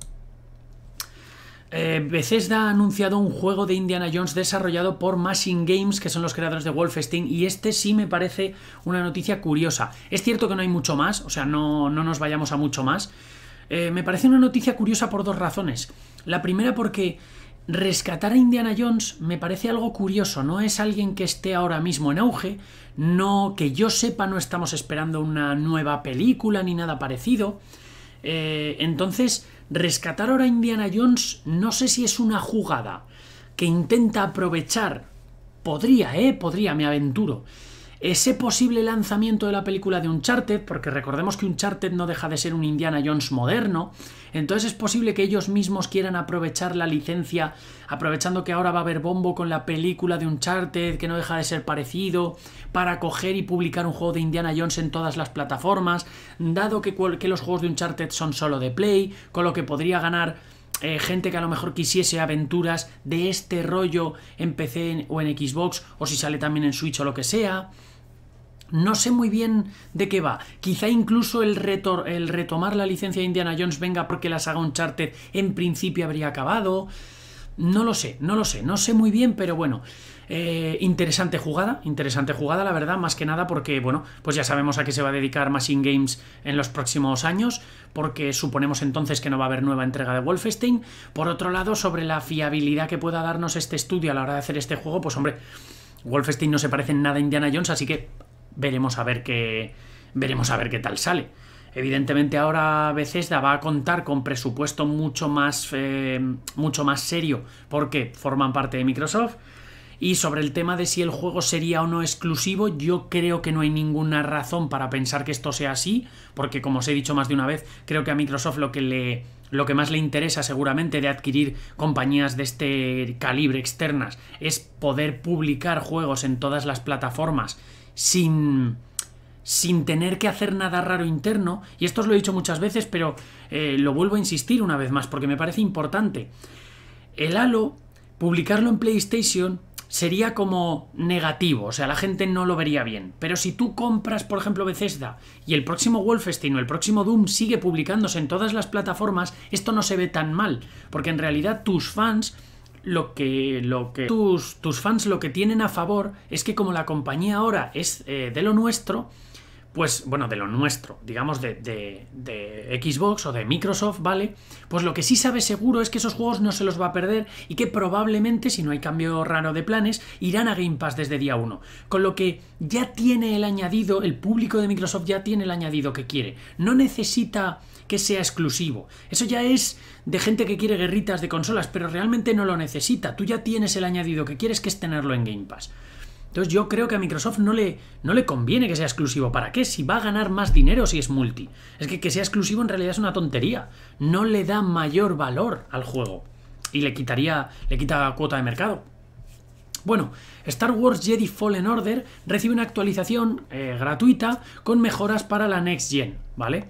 eh, Bethesda ha anunciado un juego de Indiana Jones desarrollado por Machine Games, que son los creadores de Wolfenstein, y este sí me parece una noticia curiosa. Es cierto que no hay mucho más, o sea, no, nos vayamos a mucho más. Eh, me parece una noticia curiosa por dos razones. La primera porque rescatar a Indiana Jones me parece algo curioso, no es alguien que esté ahora mismo en auge, no que yo sepa no estamos esperando una nueva película ni nada parecido. Eh, entonces, Rescatar ahora a Indiana Jones no sé si es una jugada que intenta aprovechar. Podría, ¿eh? Podría, me aventuro ese posible lanzamiento de la película de Uncharted, porque recordemos que Uncharted no deja de ser un Indiana Jones moderno, entonces es posible que ellos mismos quieran aprovechar la licencia, aprovechando que ahora va a haber bombo con la película de Uncharted, que no deja de ser parecido, para coger y publicar un juego de Indiana Jones en todas las plataformas, dado que, los juegos de Uncharted son solo de Play, con lo que podría ganar eh, gente que a lo mejor quisiese aventuras de este rollo en PC o en Xbox, o si sale también en Switch o lo que sea. No sé muy bien de qué va. Quizá incluso el, el retomar la licencia de Indiana Jones venga porque la saga Uncharted en principio habría acabado. No lo sé, no lo sé, no sé muy bien, pero bueno. Eh, interesante jugada, interesante jugada, la verdad, más que nada porque, bueno, pues ya sabemos a qué se va a dedicar Machine Games en los próximos años, porque suponemos entonces que no va a haber nueva entrega de Wolfenstein. Por otro lado, sobre la fiabilidad que pueda darnos este estudio a la hora de hacer este juego, pues hombre, Wolfenstein no se parece en nada a Indiana Jones, así que veremos a ver qué, veremos a ver qué tal sale. Evidentemente ahora Bethesda va a contar con presupuesto mucho más, eh, mucho más serio porque forman parte de Microsoft. Y sobre el tema de si el juego sería o no exclusivo, yo creo que no hay ninguna razón para pensar que esto sea así, porque como os he dicho más de una vez, creo que a Microsoft lo que le lo que más le interesa seguramente de adquirir compañías de este calibre externas es poder publicar juegos en todas las plataformas sin sin tener que hacer nada raro interno, y esto os lo he dicho muchas veces, pero eh, lo vuelvo a insistir una vez más, porque me parece importante. El halo, publicarlo en PlayStation sería como negativo, o sea, la gente no lo vería bien. Pero si tú compras, por ejemplo, Bethesda, y el próximo Wolfenstein o el próximo Doom sigue publicándose en todas las plataformas, esto no se ve tan mal, porque en realidad tus fans lo que, lo que tus, tus fans lo que tienen a favor es que como la compañía ahora es eh, de lo nuestro, pues bueno, de lo nuestro, digamos de, de, de, Xbox o de Microsoft, ¿vale? Pues lo que sí sabe seguro es que esos juegos no se los va a perder y que probablemente, si no hay cambio raro de planes, irán a Game Pass desde día 1. Con lo que ya tiene el añadido, el público de Microsoft ya tiene el añadido que quiere. No necesita que sea exclusivo. Eso ya es de gente que quiere guerritas de consolas, pero realmente no lo necesita. Tú ya tienes el añadido que quieres, que es tenerlo en Game Pass. Entonces yo creo que a Microsoft no le, no le conviene que sea exclusivo. ¿Para qué? Si va a ganar más dinero si es multi. Es que que sea exclusivo en realidad es una tontería. No le da mayor valor al juego. Y le quitaría, le quita cuota de mercado. Bueno, Star Wars Jedi Fallen Order recibe una actualización eh, gratuita con mejoras para la Next Gen, ¿vale?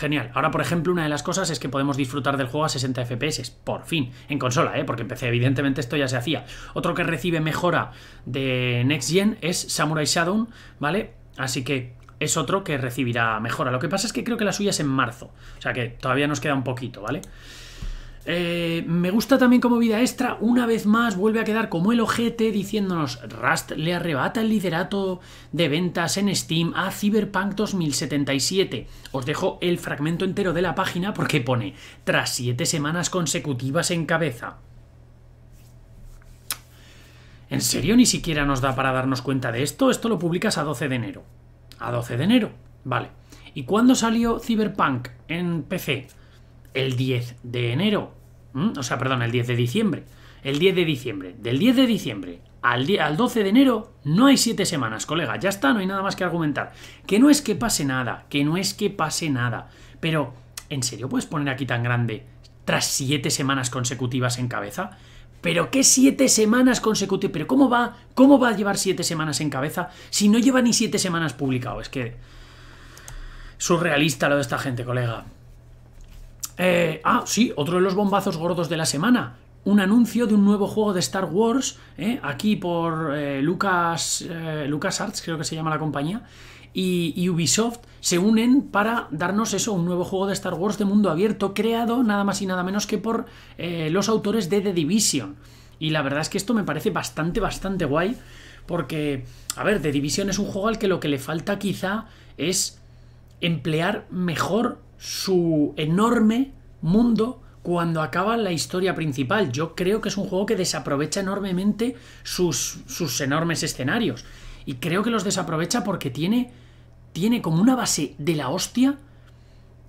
Genial. Ahora, por ejemplo, una de las cosas es que podemos disfrutar del juego a 60 FPS, por fin, en consola, ¿eh? porque empecé evidentemente esto ya se hacía. Otro que recibe mejora de Next Gen es Samurai Shadow, ¿vale? Así que es otro que recibirá mejora. Lo que pasa es que creo que la suya es en marzo, o sea que todavía nos queda un poquito, ¿vale? vale eh, me gusta también como vida extra, una vez más vuelve a quedar como el ojete diciéndonos Rust le arrebata el liderato de ventas en Steam a Cyberpunk 2077. Os dejo el fragmento entero de la página porque pone tras siete semanas consecutivas en cabeza. ¿En serio ni siquiera nos da para darnos cuenta de esto? Esto lo publicas a 12 de enero. A 12 de enero, vale. ¿Y cuándo salió Cyberpunk en PC? el 10 de enero, o sea, perdón, el 10 de diciembre. El 10 de diciembre. Del 10 de diciembre al, al 12 de enero no hay 7 semanas, colega. Ya está, no hay nada más que argumentar. Que no es que pase nada, que no es que pase nada. Pero, ¿en serio puedes poner aquí tan grande tras 7 semanas consecutivas en cabeza? ¿Pero qué 7 semanas consecutivas? ¿Pero cómo va, cómo va a llevar 7 semanas en cabeza si no lleva ni 7 semanas publicado? Es que... Surrealista lo de esta gente, colega. Eh, ah, sí, otro de los bombazos gordos de la semana. Un anuncio de un nuevo juego de Star Wars, eh, aquí por eh, Lucas, Lucas Arts, creo que se llama la compañía, y, y, Ubisoft se unen para darnos eso, un nuevo juego de Star Wars de mundo abierto, creado nada más y nada menos que por los autores de The Division. Y la verdad es que esto me parece bastante, bastante guay, porque, a ver, The Division es un juego al que lo que le falta quizá es emplear mejor su enorme mundo cuando acaba la historia principal. Yo creo que es un juego que desaprovecha enormemente sus, enormes escenarios. Y creo que los desaprovecha porque tiene, tiene como una base de la hostia.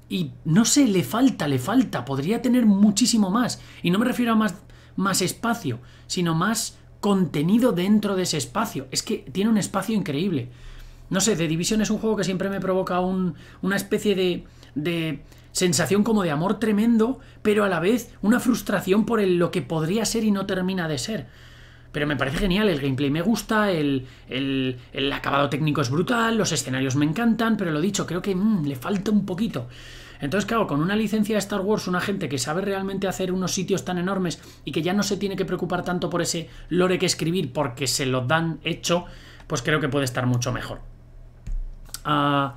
Y no sé, le falta, le falta. Podría tener muchísimo más. Y no me refiero a más, más espacio, sino más contenido dentro de ese espacio. Es que tiene un espacio increíble. No sé, The Division es un juego que siempre me provoca una especie de, sensación como de amor tremendo, pero a la vez una frustración por lo que podría ser y no termina de ser. Pero me parece genial el gameplay, me gusta, el, acabado técnico es brutal, los escenarios me encantan, pero lo dicho, creo que mm, le falta un poquito. Entonces, claro, con una licencia de Star Wars, una gente que sabe realmente hacer unos sitios tan enormes y que ya no se tiene que preocupar tanto por ese lore que escribir porque se lo dan hecho, pues creo que puede estar mucho mejor. Ah,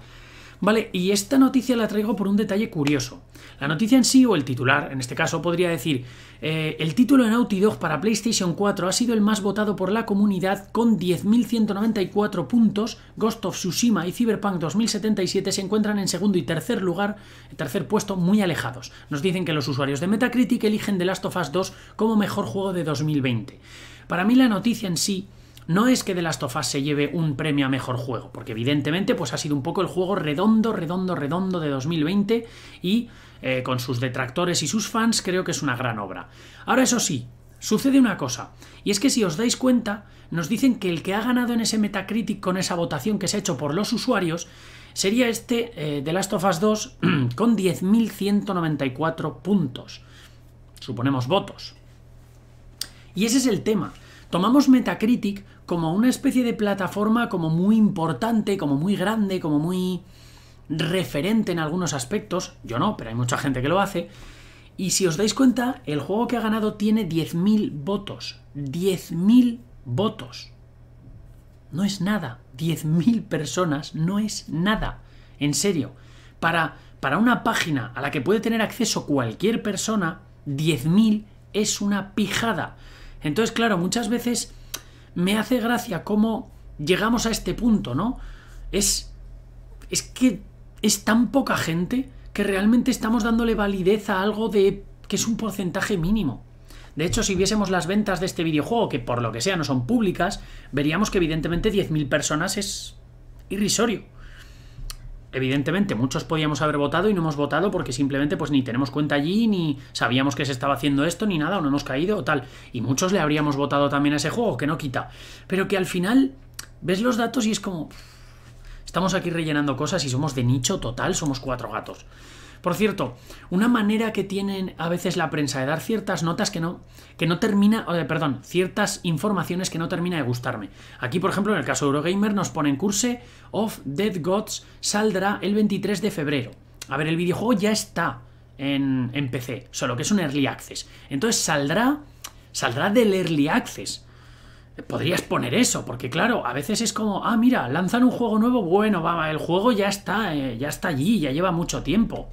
vale, y esta noticia la traigo por un detalle curioso. La noticia en sí, o el titular, en este caso podría decir, eh, el título en Naughty Dog para PlayStation 4 ha sido el más votado por la comunidad con 10.194 puntos, Ghost of Tsushima y Cyberpunk 2077 se encuentran en segundo y tercer lugar, tercer puesto muy alejados. Nos dicen que los usuarios de Metacritic eligen The Last of Us 2 como mejor juego de 2020. Para mí la noticia en sí no es que The Last of Us se lleve un premio a mejor juego, porque evidentemente pues ha sido un poco el juego redondo, redondo, redondo de 2020 y eh, con sus detractores y sus fans creo que es una gran obra. Ahora eso sí, sucede una cosa, y es que si os dais cuenta, nos dicen que el que ha ganado en ese Metacritic con esa votación que se ha hecho por los usuarios sería este de eh, The Last of Us 2 *clears throat* con 10.194 puntos. Suponemos votos. Y ese es el tema. Tomamos Metacritic como una especie de plataforma como muy importante, como muy grande, como muy referente en algunos aspectos. Yo no, pero hay mucha gente que lo hace. Y si os dais cuenta, el juego que ha ganado tiene 10.000 votos. 10.000 votos. No es nada. 10.000 personas no es nada. En serio. Para, para una página a la que puede tener acceso cualquier persona, 10.000 es una pijada. Entonces, claro, muchas veces me hace gracia cómo llegamos a este punto, ¿no? Es, es que es tan poca gente que realmente estamos dándole validez a algo de que es un porcentaje mínimo. De hecho, si viésemos las ventas de este videojuego, que por lo que sea no son públicas, veríamos que evidentemente 10.000 personas es irrisorio evidentemente muchos podíamos haber votado y no hemos votado porque simplemente pues ni tenemos cuenta allí, ni sabíamos que se estaba haciendo esto, ni nada, o no hemos caído o tal. Y muchos le habríamos votado también a ese juego, que no quita. Pero que al final ves los datos y es como... Estamos aquí rellenando cosas y somos de nicho total, somos cuatro gatos. Por cierto, una manera que tienen a veces la prensa de dar ciertas notas que no, que no termina, perdón, ciertas informaciones que no termina de gustarme. Aquí, por ejemplo, en el caso de Eurogamer nos pone en Curse of Dead Gods saldrá el 23 de febrero. A ver, el videojuego ya está en, PC, solo que es un Early Access. Entonces saldrá, saldrá del Early Access podrías poner eso, porque claro, a veces es como, ah, mira, lanzan un juego nuevo, bueno, va, el juego ya está, eh, ya está allí, ya lleva mucho tiempo.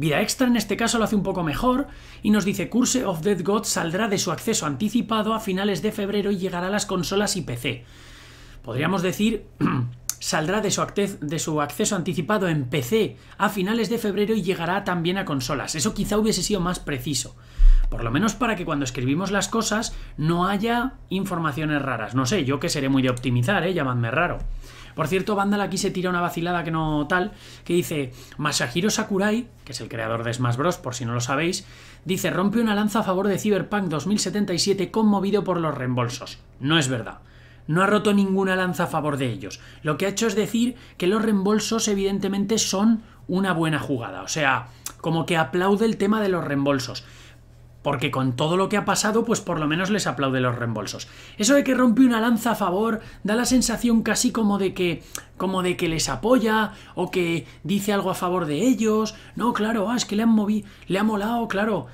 Vida Extra en este caso lo hace un poco mejor y nos dice Curse of Dead God saldrá de su acceso anticipado a finales de febrero y llegará a las consolas y PC. Podríamos decir, *clears throat* saldrá de su, de su acceso anticipado en PC a finales de febrero y llegará también a consolas. Eso quizá hubiese sido más preciso. Por lo menos para que cuando escribimos las cosas no haya informaciones raras. No sé, yo que seré muy de optimizar, ¿eh? llamadme raro. Por cierto, Vandal aquí se tira una vacilada que no tal, que dice, Masahiro Sakurai, que es el creador de Smash Bros, por si no lo sabéis, dice, rompe una lanza a favor de Cyberpunk 2077 conmovido por los reembolsos. No es verdad. No ha roto ninguna lanza a favor de ellos. Lo que ha hecho es decir que los reembolsos evidentemente son una buena jugada. O sea, como que aplaude el tema de los reembolsos. Porque con todo lo que ha pasado, pues por lo menos les aplaude los reembolsos. Eso de que rompe una lanza a favor da la sensación casi como de que como de que les apoya o que dice algo a favor de ellos. No, claro, ah, es que le han movido, le ha molado, claro.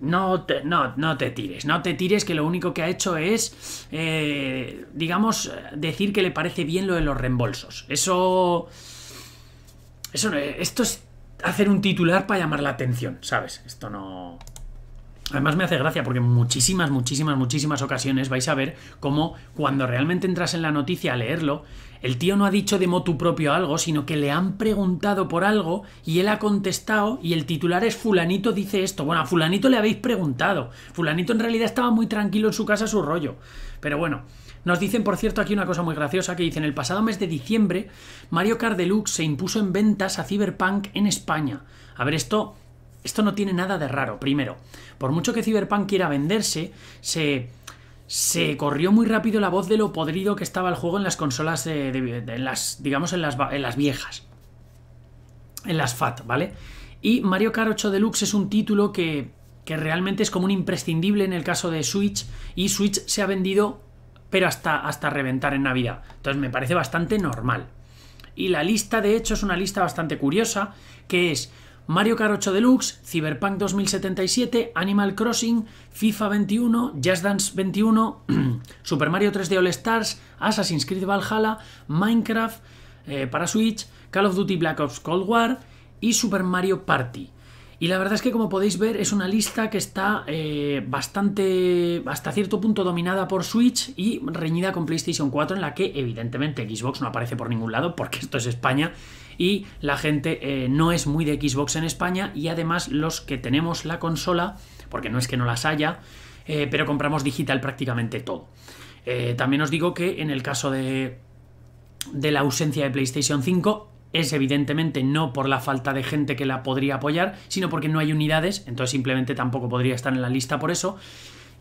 No te, no, no te tires, no te tires que lo único que ha hecho es, eh, digamos, decir que le parece bien lo de los reembolsos. Eso... Eso esto es hacer un titular para llamar la atención, ¿sabes? Esto no... Además me hace gracia porque muchísimas, muchísimas, muchísimas ocasiones vais a ver cómo cuando realmente entras en la noticia a leerlo, el tío no ha dicho de motu propio algo, sino que le han preguntado por algo y él ha contestado y el titular es fulanito dice esto. Bueno, a fulanito le habéis preguntado. Fulanito en realidad estaba muy tranquilo en su casa, su rollo. Pero bueno, nos dicen, por cierto, aquí una cosa muy graciosa que dicen, el pasado mes de diciembre, Mario Kart se impuso en ventas a Cyberpunk en España. A ver, esto esto no tiene nada de raro. Primero, por mucho que Cyberpunk quiera venderse, se, se corrió muy rápido la voz de lo podrido que estaba el juego en las consolas, de, las, digamos, en las, las viejas. En las FAT, ¿vale? Y Mario Kart 8 Deluxe es un título que, que realmente es como un imprescindible en el caso de Switch. Y Switch se ha vendido, pero hasta, hasta reventar en Navidad. Entonces me parece bastante normal. Y la lista, de hecho, es una lista bastante curiosa, que es Mario Kart 8 Deluxe, Cyberpunk 2077, Animal Crossing, FIFA 21, Just Dance 21, *clears throat* Super Mario 3D All Stars, Assassin's Creed Valhalla, Minecraft eh, para Switch, Call of Duty Black Ops Cold War y Super Mario Party. Y la verdad es que como podéis ver es una lista que está eh, bastante, hasta cierto punto dominada por Switch y reñida con PlayStation 4 en la que evidentemente Xbox no aparece por ningún lado porque esto es España y la gente eh, no es muy de Xbox en España y además los que tenemos la consola, porque no es que no las haya, eh, pero compramos digital prácticamente todo. Eh, también os digo que en el caso de, la ausencia de PlayStation 5, es evidentemente no por la falta de gente que la podría apoyar, sino porque no hay unidades, entonces simplemente tampoco podría estar en la lista por eso.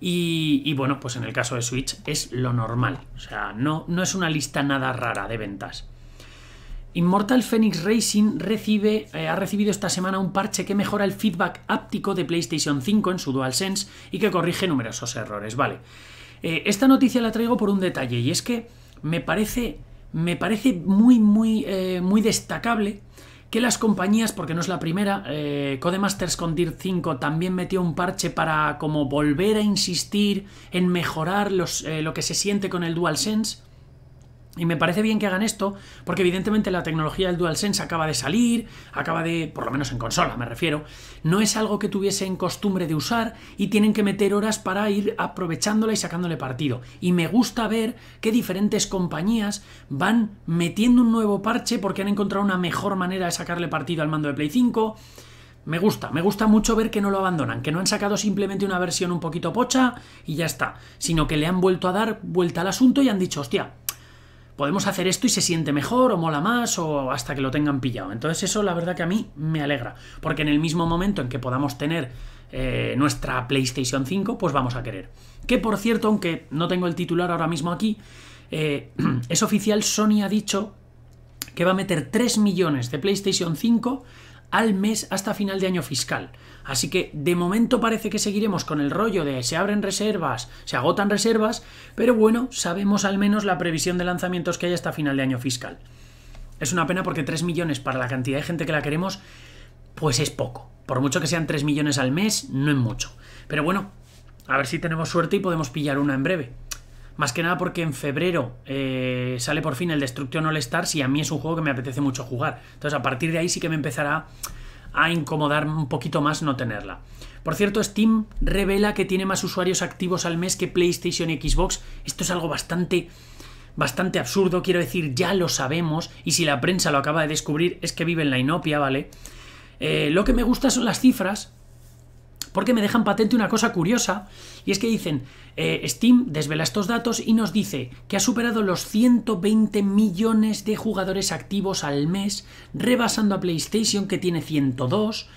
Y, bueno, pues en el caso de Switch es lo normal. O sea, no, no es una lista nada rara de ventas. Immortal Phoenix Racing recibe, eh, ha recibido esta semana un parche que mejora el feedback áptico de PlayStation 5 en su DualSense y que corrige numerosos errores. Vale, eh, esta noticia la traigo por un detalle y es que me parece, me parece muy, muy, eh, muy destacable que las compañías, porque no es la primera, Codemasters con Dirt 5 también metió un parche para como volver a insistir en mejorar los, lo que se siente con el DualSense. Y me parece bien que hagan esto, porque evidentemente la tecnología del DualSense acaba de salir, acaba de, por lo menos en consola me refiero, no es algo que tuviesen costumbre de usar y tienen que meter horas para ir aprovechándola y sacándole partido. Y me gusta ver que diferentes compañías van metiendo un nuevo parche porque han encontrado una mejor manera de sacarle partido al mando de Play 5. Me gusta, me gusta mucho ver que no lo abandonan, que no han sacado simplemente una versión un poquito pocha y ya está, sino que le han vuelto a dar vuelta al asunto y han dicho, hostia, podemos hacer esto y se siente mejor o mola más o hasta que lo tengan pillado. Entonces eso la verdad que a mí me alegra, porque en el mismo momento en que podamos tener eh, nuestra PlayStation 5, pues vamos a querer. Que por cierto, aunque no tengo el titular ahora mismo aquí, eh, *clears throat* es oficial, Sony ha dicho que va a meter 3 millones de PlayStation 5 al mes hasta final de año fiscal. Así que de momento parece que seguiremos con el rollo de se abren reservas, se agotan reservas, pero bueno, sabemos al menos la previsión de lanzamientos que hay hasta final de año fiscal. Es una pena porque 3 millones para la cantidad de gente que la queremos, pues es poco. Por mucho que sean 3 millones al mes, no es mucho. Pero bueno, a ver si tenemos suerte y podemos pillar una en breve. Más que nada porque en febrero eh, sale por fin el Destruction All Stars y a mí es un juego que me apetece mucho jugar. Entonces a partir de ahí sí que me empezará a incomodar un poquito más no tenerla. Por cierto, Steam revela que tiene más usuarios activos al mes que PlayStation y Xbox. Esto es algo bastante bastante absurdo, quiero decir, ya lo sabemos, y si la prensa lo acaba de descubrir es que vive en la inopia, ¿vale? Eh, lo que me gusta son las cifras, porque me dejan patente una cosa curiosa, y es que dicen, eh, Steam desvela estos datos y nos dice que ha superado los 120 millones de jugadores activos al mes, rebasando a PlayStation que tiene 102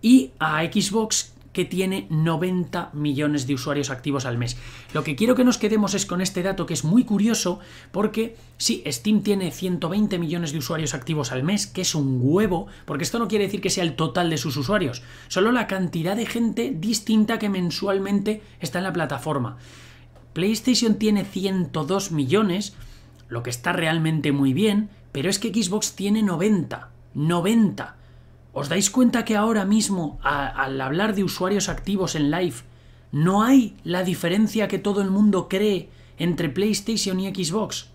y a Xbox que tiene 90 millones de usuarios activos al mes. Lo que quiero que nos quedemos es con este dato que es muy curioso porque sí, Steam tiene 120 millones de usuarios activos al mes, que es un huevo, porque esto no quiere decir que sea el total de sus usuarios, solo la cantidad de gente distinta que mensualmente está en la plataforma. PlayStation tiene 102 millones, lo que está realmente muy bien, pero es que Xbox tiene 90. 90. ¿Os dais cuenta que ahora mismo, al hablar de usuarios activos en live, no hay la diferencia que todo el mundo cree entre PlayStation y Xbox?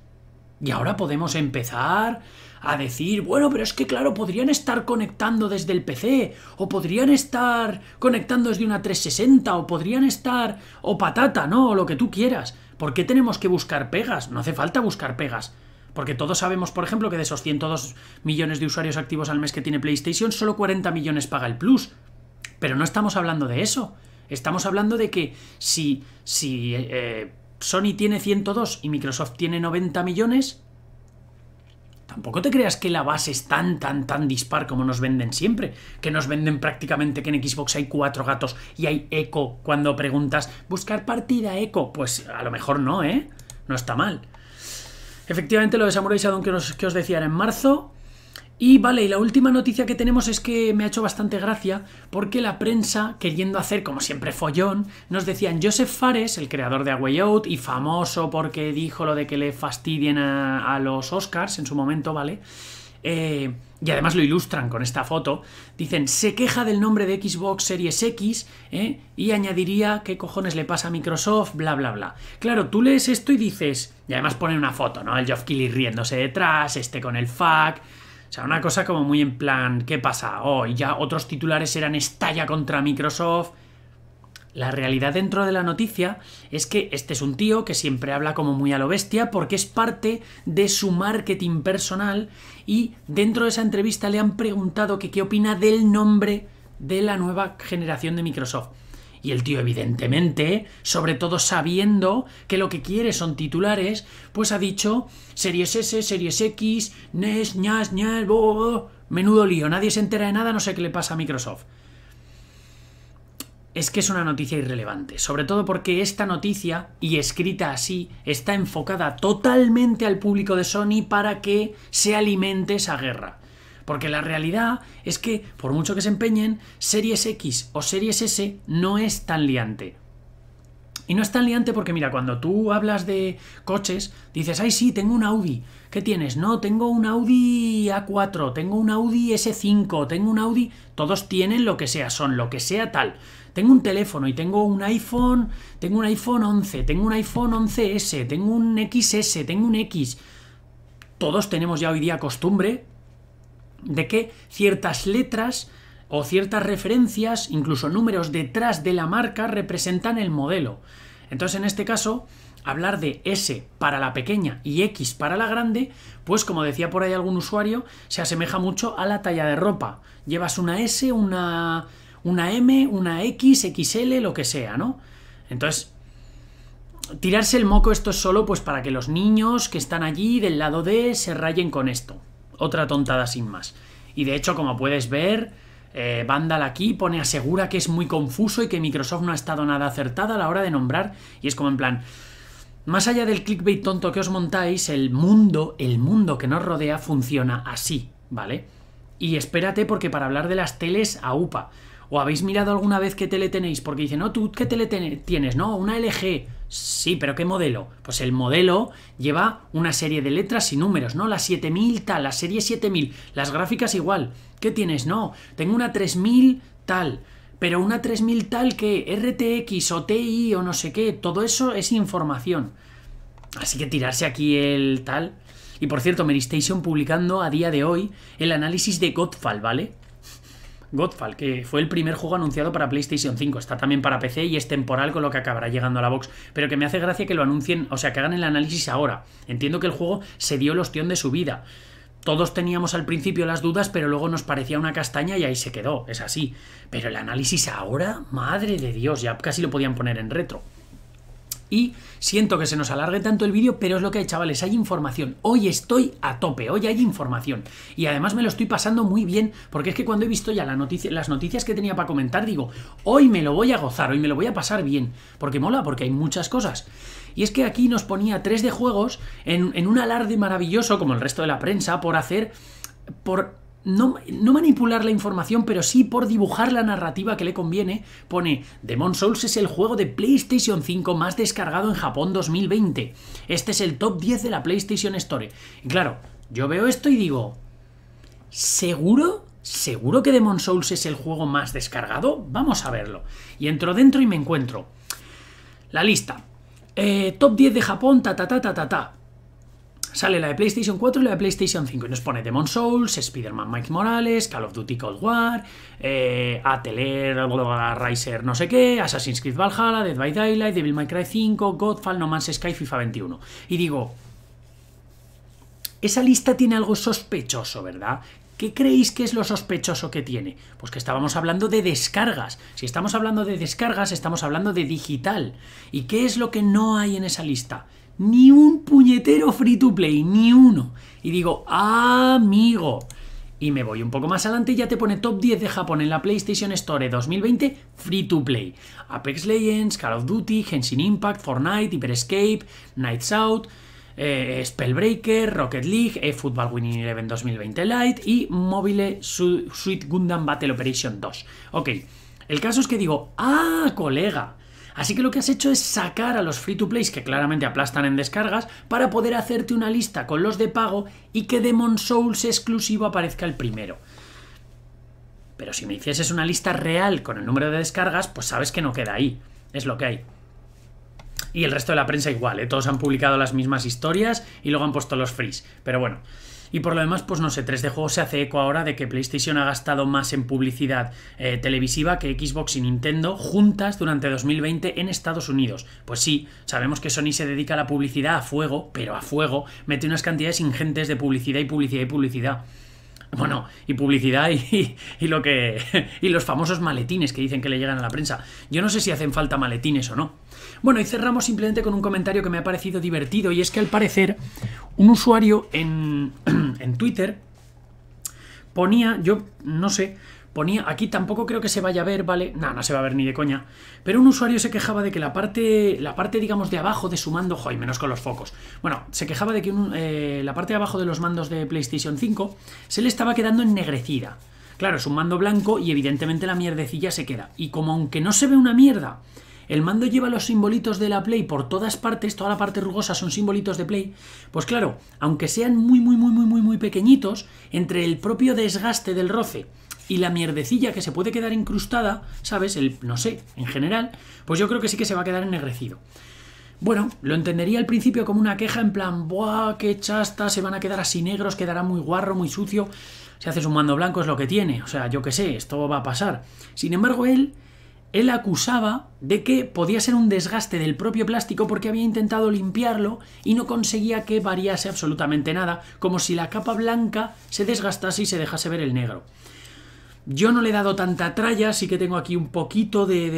Y ahora podemos empezar a decir, bueno, pero es que claro, podrían estar conectando desde el PC, o podrían estar conectando desde una 360, o podrían estar, o patata, ¿no? O lo que tú quieras. ¿Por qué tenemos que buscar pegas? No hace falta buscar pegas. Porque todos sabemos, por ejemplo, que de esos 102 millones de usuarios activos al mes que tiene PlayStation, solo 40 millones paga el Plus. Pero no estamos hablando de eso. Estamos hablando de que si, si eh, eh, Sony tiene 102 y Microsoft tiene 90 millones, tampoco te creas que la base es tan, tan, tan dispar como nos venden siempre. Que nos venden prácticamente que en Xbox hay cuatro gatos y hay eco cuando preguntas, buscar partida eco. Pues a lo mejor no, ¿eh? No está mal. Efectivamente, lo de Samurai don que os, decía era en marzo. Y vale, y la última noticia que tenemos es que me ha hecho bastante gracia porque la prensa, queriendo hacer como siempre follón, nos decían Joseph Fares, el creador de A Out y famoso porque dijo lo de que le fastidien a, a los Oscars en su momento, ¿vale? Eh, y además lo ilustran con esta foto, dicen, se queja del nombre de Xbox Series X ¿eh? y añadiría qué cojones le pasa a Microsoft, bla, bla, bla. Claro, tú lees esto y dices, y además ponen una foto, ¿no? El Geoff Keighley riéndose detrás, este con el fuck. O sea, una cosa como muy en plan, ¿qué pasa? Oh, y ya otros titulares eran estalla contra Microsoft. La realidad dentro de la noticia es que este es un tío que siempre habla como muy a lo bestia porque es parte de su marketing personal y dentro de esa entrevista le han preguntado qué opina del nombre de la nueva generación de Microsoft. Y el tío, evidentemente, sobre todo sabiendo que lo que quiere son titulares, pues ha dicho Series S, Series X, NES, ñas, ñas, menudo lío, nadie se entera de nada, no sé qué le pasa a Microsoft es que es una noticia irrelevante, sobre todo porque esta noticia, y escrita así, está enfocada totalmente al público de Sony para que se alimente esa guerra. Porque la realidad es que, por mucho que se empeñen, Series X o Series S no es tan liante. Y no es tan liante porque, mira, cuando tú hablas de coches, dices, ay, sí, tengo un Audi. ¿Qué tienes? No, tengo un Audi A4, tengo un Audi S5, tengo un Audi... Todos tienen lo que sea, son lo que sea tal tengo un teléfono y tengo un iPhone, tengo un iPhone 11, tengo un iPhone 11S, tengo un XS, tengo un X. Todos tenemos ya hoy día costumbre de que ciertas letras o ciertas referencias, incluso números detrás de la marca, representan el modelo. Entonces, en este caso, hablar de S para la pequeña y X para la grande, pues como decía por ahí algún usuario, se asemeja mucho a la talla de ropa. Llevas una S, una una M, una X, XL, lo que sea, ¿no? Entonces, tirarse el moco esto es solo pues para que los niños que están allí del lado D se rayen con esto. Otra tontada sin más. Y de hecho, como puedes ver, eh, Vandal aquí pone asegura que es muy confuso y que Microsoft no ha estado nada acertada a la hora de nombrar. Y es como en plan, más allá del clickbait tonto que os montáis, el mundo, el mundo que nos rodea funciona así, ¿vale? Y espérate porque para hablar de las teles a UPA. ¿O habéis mirado alguna vez qué tele tenéis? Porque dicen, no, tú qué tele tienes, ¿no? Una LG. Sí, pero ¿qué modelo? Pues el modelo lleva una serie de letras y números, ¿no? La 7000 tal, la serie 7000, las gráficas igual. ¿Qué tienes? No, tengo una 3000 tal. Pero una 3000 tal que RTX o TI o no sé qué, todo eso es información. Así que tirarse aquí el tal. Y por cierto, Meristation publicando a día de hoy el análisis de Godfall, ¿vale? Godfall, que fue el primer juego anunciado para PlayStation 5. Está también para PC y es temporal con lo que acabará llegando a la box. Pero que me hace gracia que lo anuncien, o sea, que hagan el análisis ahora. Entiendo que el juego se dio el ostión de su vida. Todos teníamos al principio las dudas, pero luego nos parecía una castaña y ahí se quedó, es así. Pero el análisis ahora, madre de Dios, ya casi lo podían poner en retro. Y siento que se nos alargue tanto el vídeo, pero es lo que hay, chavales, hay información. Hoy estoy a tope, hoy hay información. Y además me lo estoy pasando muy bien, porque es que cuando he visto ya las noticias que tenía para comentar, digo, hoy me lo voy a gozar, hoy me lo voy a pasar bien, porque mola, porque hay muchas cosas. Y es que aquí nos ponía 3 de juegos en, en un alarde maravilloso, como el resto de la prensa, por hacer, por no, manipular la información, pero sí por dibujar la narrativa que le conviene, pone Demon Souls es el juego de PlayStation 5 más descargado en Japón 2020. Este es el top 10 de la PlayStation Store. Y claro, yo veo esto y digo, ¿seguro? ¿Seguro que Demon Souls es el juego más descargado? Vamos a verlo. Y entro dentro y me encuentro. La lista. Eh, top 10 de Japón, ta ta ta ta ta ta. Sale la de PlayStation 4 y la de PlayStation 5 y nos pone Demon Souls, Spider-Man Mike Morales, Call of Duty Cold War, eh, Global Riser no sé qué, Assassin's Creed Valhalla, Dead by Daylight, Devil May Cry 5, Godfall, No Man's Sky, FIFA 21. Y digo, esa lista tiene algo sospechoso, ¿verdad? ¿Qué creéis que es lo sospechoso que tiene? Pues que estábamos hablando de descargas. Si estamos hablando de descargas, estamos hablando de digital. ¿Y qué es lo que no hay en esa lista? ni un puñetero free to play, ni uno. Y digo, amigo. Y me voy un poco más adelante y ya te pone top 10 de Japón en la PlayStation Store 2020 free to play. Apex Legends, Call of Duty, Henshin Impact, Fortnite, Hyper Escape, Nights Out, eh, Spellbreaker, Rocket League, eh, Football Winning Eleven 2020 Lite y Mobile Su Suite Gundam Battle Operation 2. Ok, el caso es que digo, ah, colega, Así que lo que has hecho es sacar a los free to plays que claramente aplastan en descargas para poder hacerte una lista con los de pago y que Demon Souls exclusivo aparezca el primero. Pero si me hicieses una lista real con el número de descargas, pues sabes que no queda ahí. Es lo que hay. Y el resto de la prensa igual, ¿eh? todos han publicado las mismas historias y luego han puesto los frees. Pero bueno, y por lo demás, pues no sé, 3D Juego se hace eco ahora de que PlayStation ha gastado más en publicidad eh, televisiva que Xbox y Nintendo juntas durante 2020 en Estados Unidos. Pues sí, sabemos que Sony se dedica a la publicidad a fuego, pero a fuego, mete unas cantidades ingentes de publicidad y publicidad y publicidad bueno, y publicidad y, *laughs* y, lo que. *laughs* y los famosos maletines que dicen que le llegan a la prensa. Yo no sé si hacen falta maletines o no. Bueno, y cerramos simplemente con un comentario que me ha parecido divertido y es que al parecer un usuario *clears throat* en, Twitter ponía, yo no sé, ponía, aquí tampoco creo que se vaya a ver, ¿vale? No, no se va a ver ni de coña. Pero un usuario se quejaba de que la parte, la parte digamos, de abajo de su mando, joy, menos con los focos. Bueno, se quejaba de que eh, la parte de abajo de los mandos de PlayStation 5 se le estaba quedando ennegrecida. Claro, es un mando blanco y evidentemente la mierdecilla se queda. Y como aunque no se ve una mierda, el mando lleva los simbolitos de la Play por todas partes, toda la parte rugosa son simbolitos de Play, pues claro, aunque sean muy, muy, muy, muy, muy, muy pequeñitos, entre el propio desgaste del roce y la mierdecilla que se puede quedar incrustada, ¿sabes? El, no sé, en general, pues yo creo que sí que se va a quedar ennegrecido. Bueno, lo entendería al principio como una queja en plan, ¡buah, qué chasta! Se van a quedar así negros, quedará muy guarro, muy sucio. Si haces un mando blanco es lo que tiene, o sea, yo qué sé, esto va a pasar. Sin embargo, él él acusaba de que podía ser un desgaste del propio plástico porque había intentado limpiarlo y no conseguía que variase absolutamente nada, como si la capa blanca se desgastase y se dejase ver el negro. Yo no le he dado tanta tralla, sí que tengo aquí un poquito de,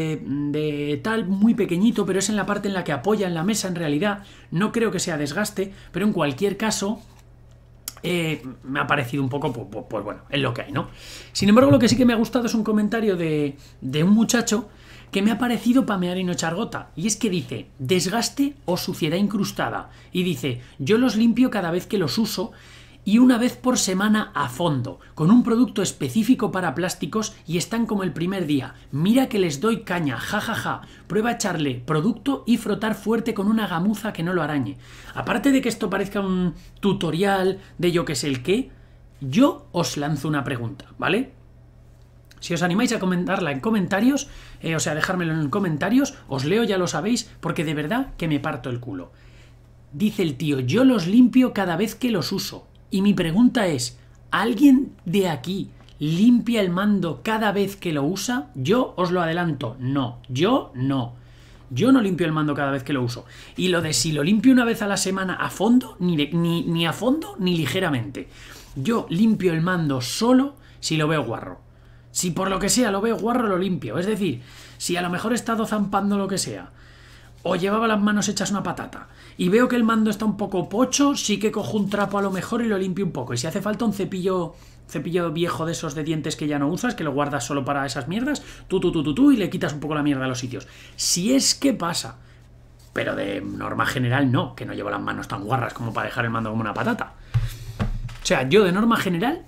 de, tal, muy pequeñito, pero es en la parte en la que apoya en la mesa en realidad. No creo que sea desgaste, pero en cualquier caso eh, me ha parecido un poco, pues, pues, pues, bueno, es lo que hay, ¿no? Sin embargo, lo que sí que me ha gustado es un comentario de, de un muchacho que me ha parecido pamear y no echar gota. Y es que dice, desgaste o suciedad incrustada. Y dice, yo los limpio cada vez que los uso y una vez por semana a fondo, con un producto específico para plásticos y están como el primer día. Mira que les doy caña, jajaja. Ja, ja. Prueba a echarle producto y frotar fuerte con una gamuza que no lo arañe. Aparte de que esto parezca un tutorial de yo que sé el qué, yo os lanzo una pregunta, ¿vale? Si os animáis a comentarla en comentarios, eh, o sea, dejármelo en comentarios, os leo, ya lo sabéis, porque de verdad que me parto el culo. Dice el tío, yo los limpio cada vez que los uso. Y mi pregunta es, ¿alguien de aquí limpia el mando cada vez que lo usa? Yo os lo adelanto, no, yo no. Yo no limpio el mando cada vez que lo uso. Y lo de si lo limpio una vez a la semana a fondo, ni, a fondo, ni ligeramente. Yo limpio el mando solo si lo veo guarro. Si por lo que sea lo veo guarro, lo limpio. Es decir, si a lo mejor he estado zampando lo que sea, o llevaba las manos hechas una patata y veo que el mando está un poco pocho, sí que cojo un trapo a lo mejor y lo limpio un poco. Y si hace falta un cepillo cepillo viejo de esos de dientes que ya no usas, que lo guardas solo para esas mierdas, tú, tú, tú, tú, tú, y le quitas un poco la mierda a los sitios. Si es que pasa, pero de norma general no, que no llevo las manos tan guarras como para dejar el mando como una patata. O sea, yo de norma general,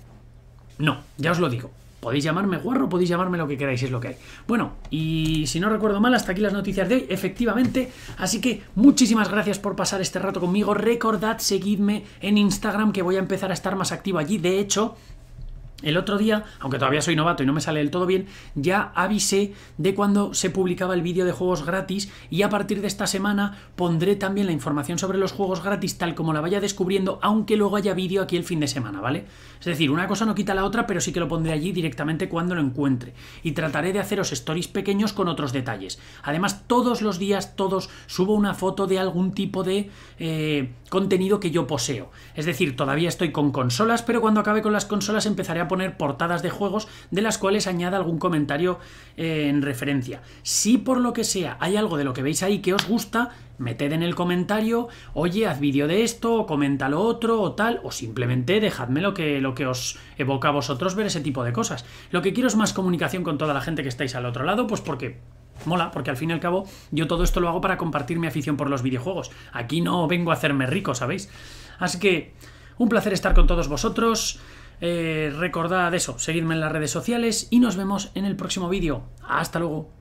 no, ya os lo digo. Podéis llamarme guarro, podéis llamarme lo que queráis, es lo que hay. Bueno, y si no recuerdo mal, hasta aquí las noticias de hoy, efectivamente. Así que muchísimas gracias por pasar este rato conmigo. Recordad seguidme en Instagram, que voy a empezar a estar más activo allí. De hecho, el otro día, aunque todavía soy novato y no me sale del todo bien, ya avisé de cuando se publicaba el vídeo de juegos gratis y a partir de esta semana pondré también la información sobre los juegos gratis tal como la vaya descubriendo, aunque luego haya vídeo aquí el fin de semana, ¿vale? Es decir, una cosa no quita la otra, pero sí que lo pondré allí directamente cuando lo encuentre. Y trataré de haceros stories pequeños con otros detalles. Además, todos los días, todos, subo una foto de algún tipo de eh, contenido que yo poseo. Es decir, todavía estoy con consolas, pero cuando acabe con las consolas empezaré a poner portadas de juegos de las cuales añada algún comentario eh, en referencia. Si por lo que sea hay algo de lo que veis ahí que os gusta, meted en el comentario, oye, haz vídeo de esto, o comenta lo otro, o tal, o simplemente dejadme lo que, lo que os evoca a vosotros ver ese tipo de cosas. Lo que quiero es más comunicación con toda la gente que estáis al otro lado, pues porque mola, porque al fin y al cabo yo todo esto lo hago para compartir mi afición por los videojuegos. Aquí no vengo a hacerme rico, ¿sabéis? Así que un placer estar con todos vosotros. Eh, recordad eso, seguidme en las redes sociales y nos vemos en el próximo vídeo. Hasta luego.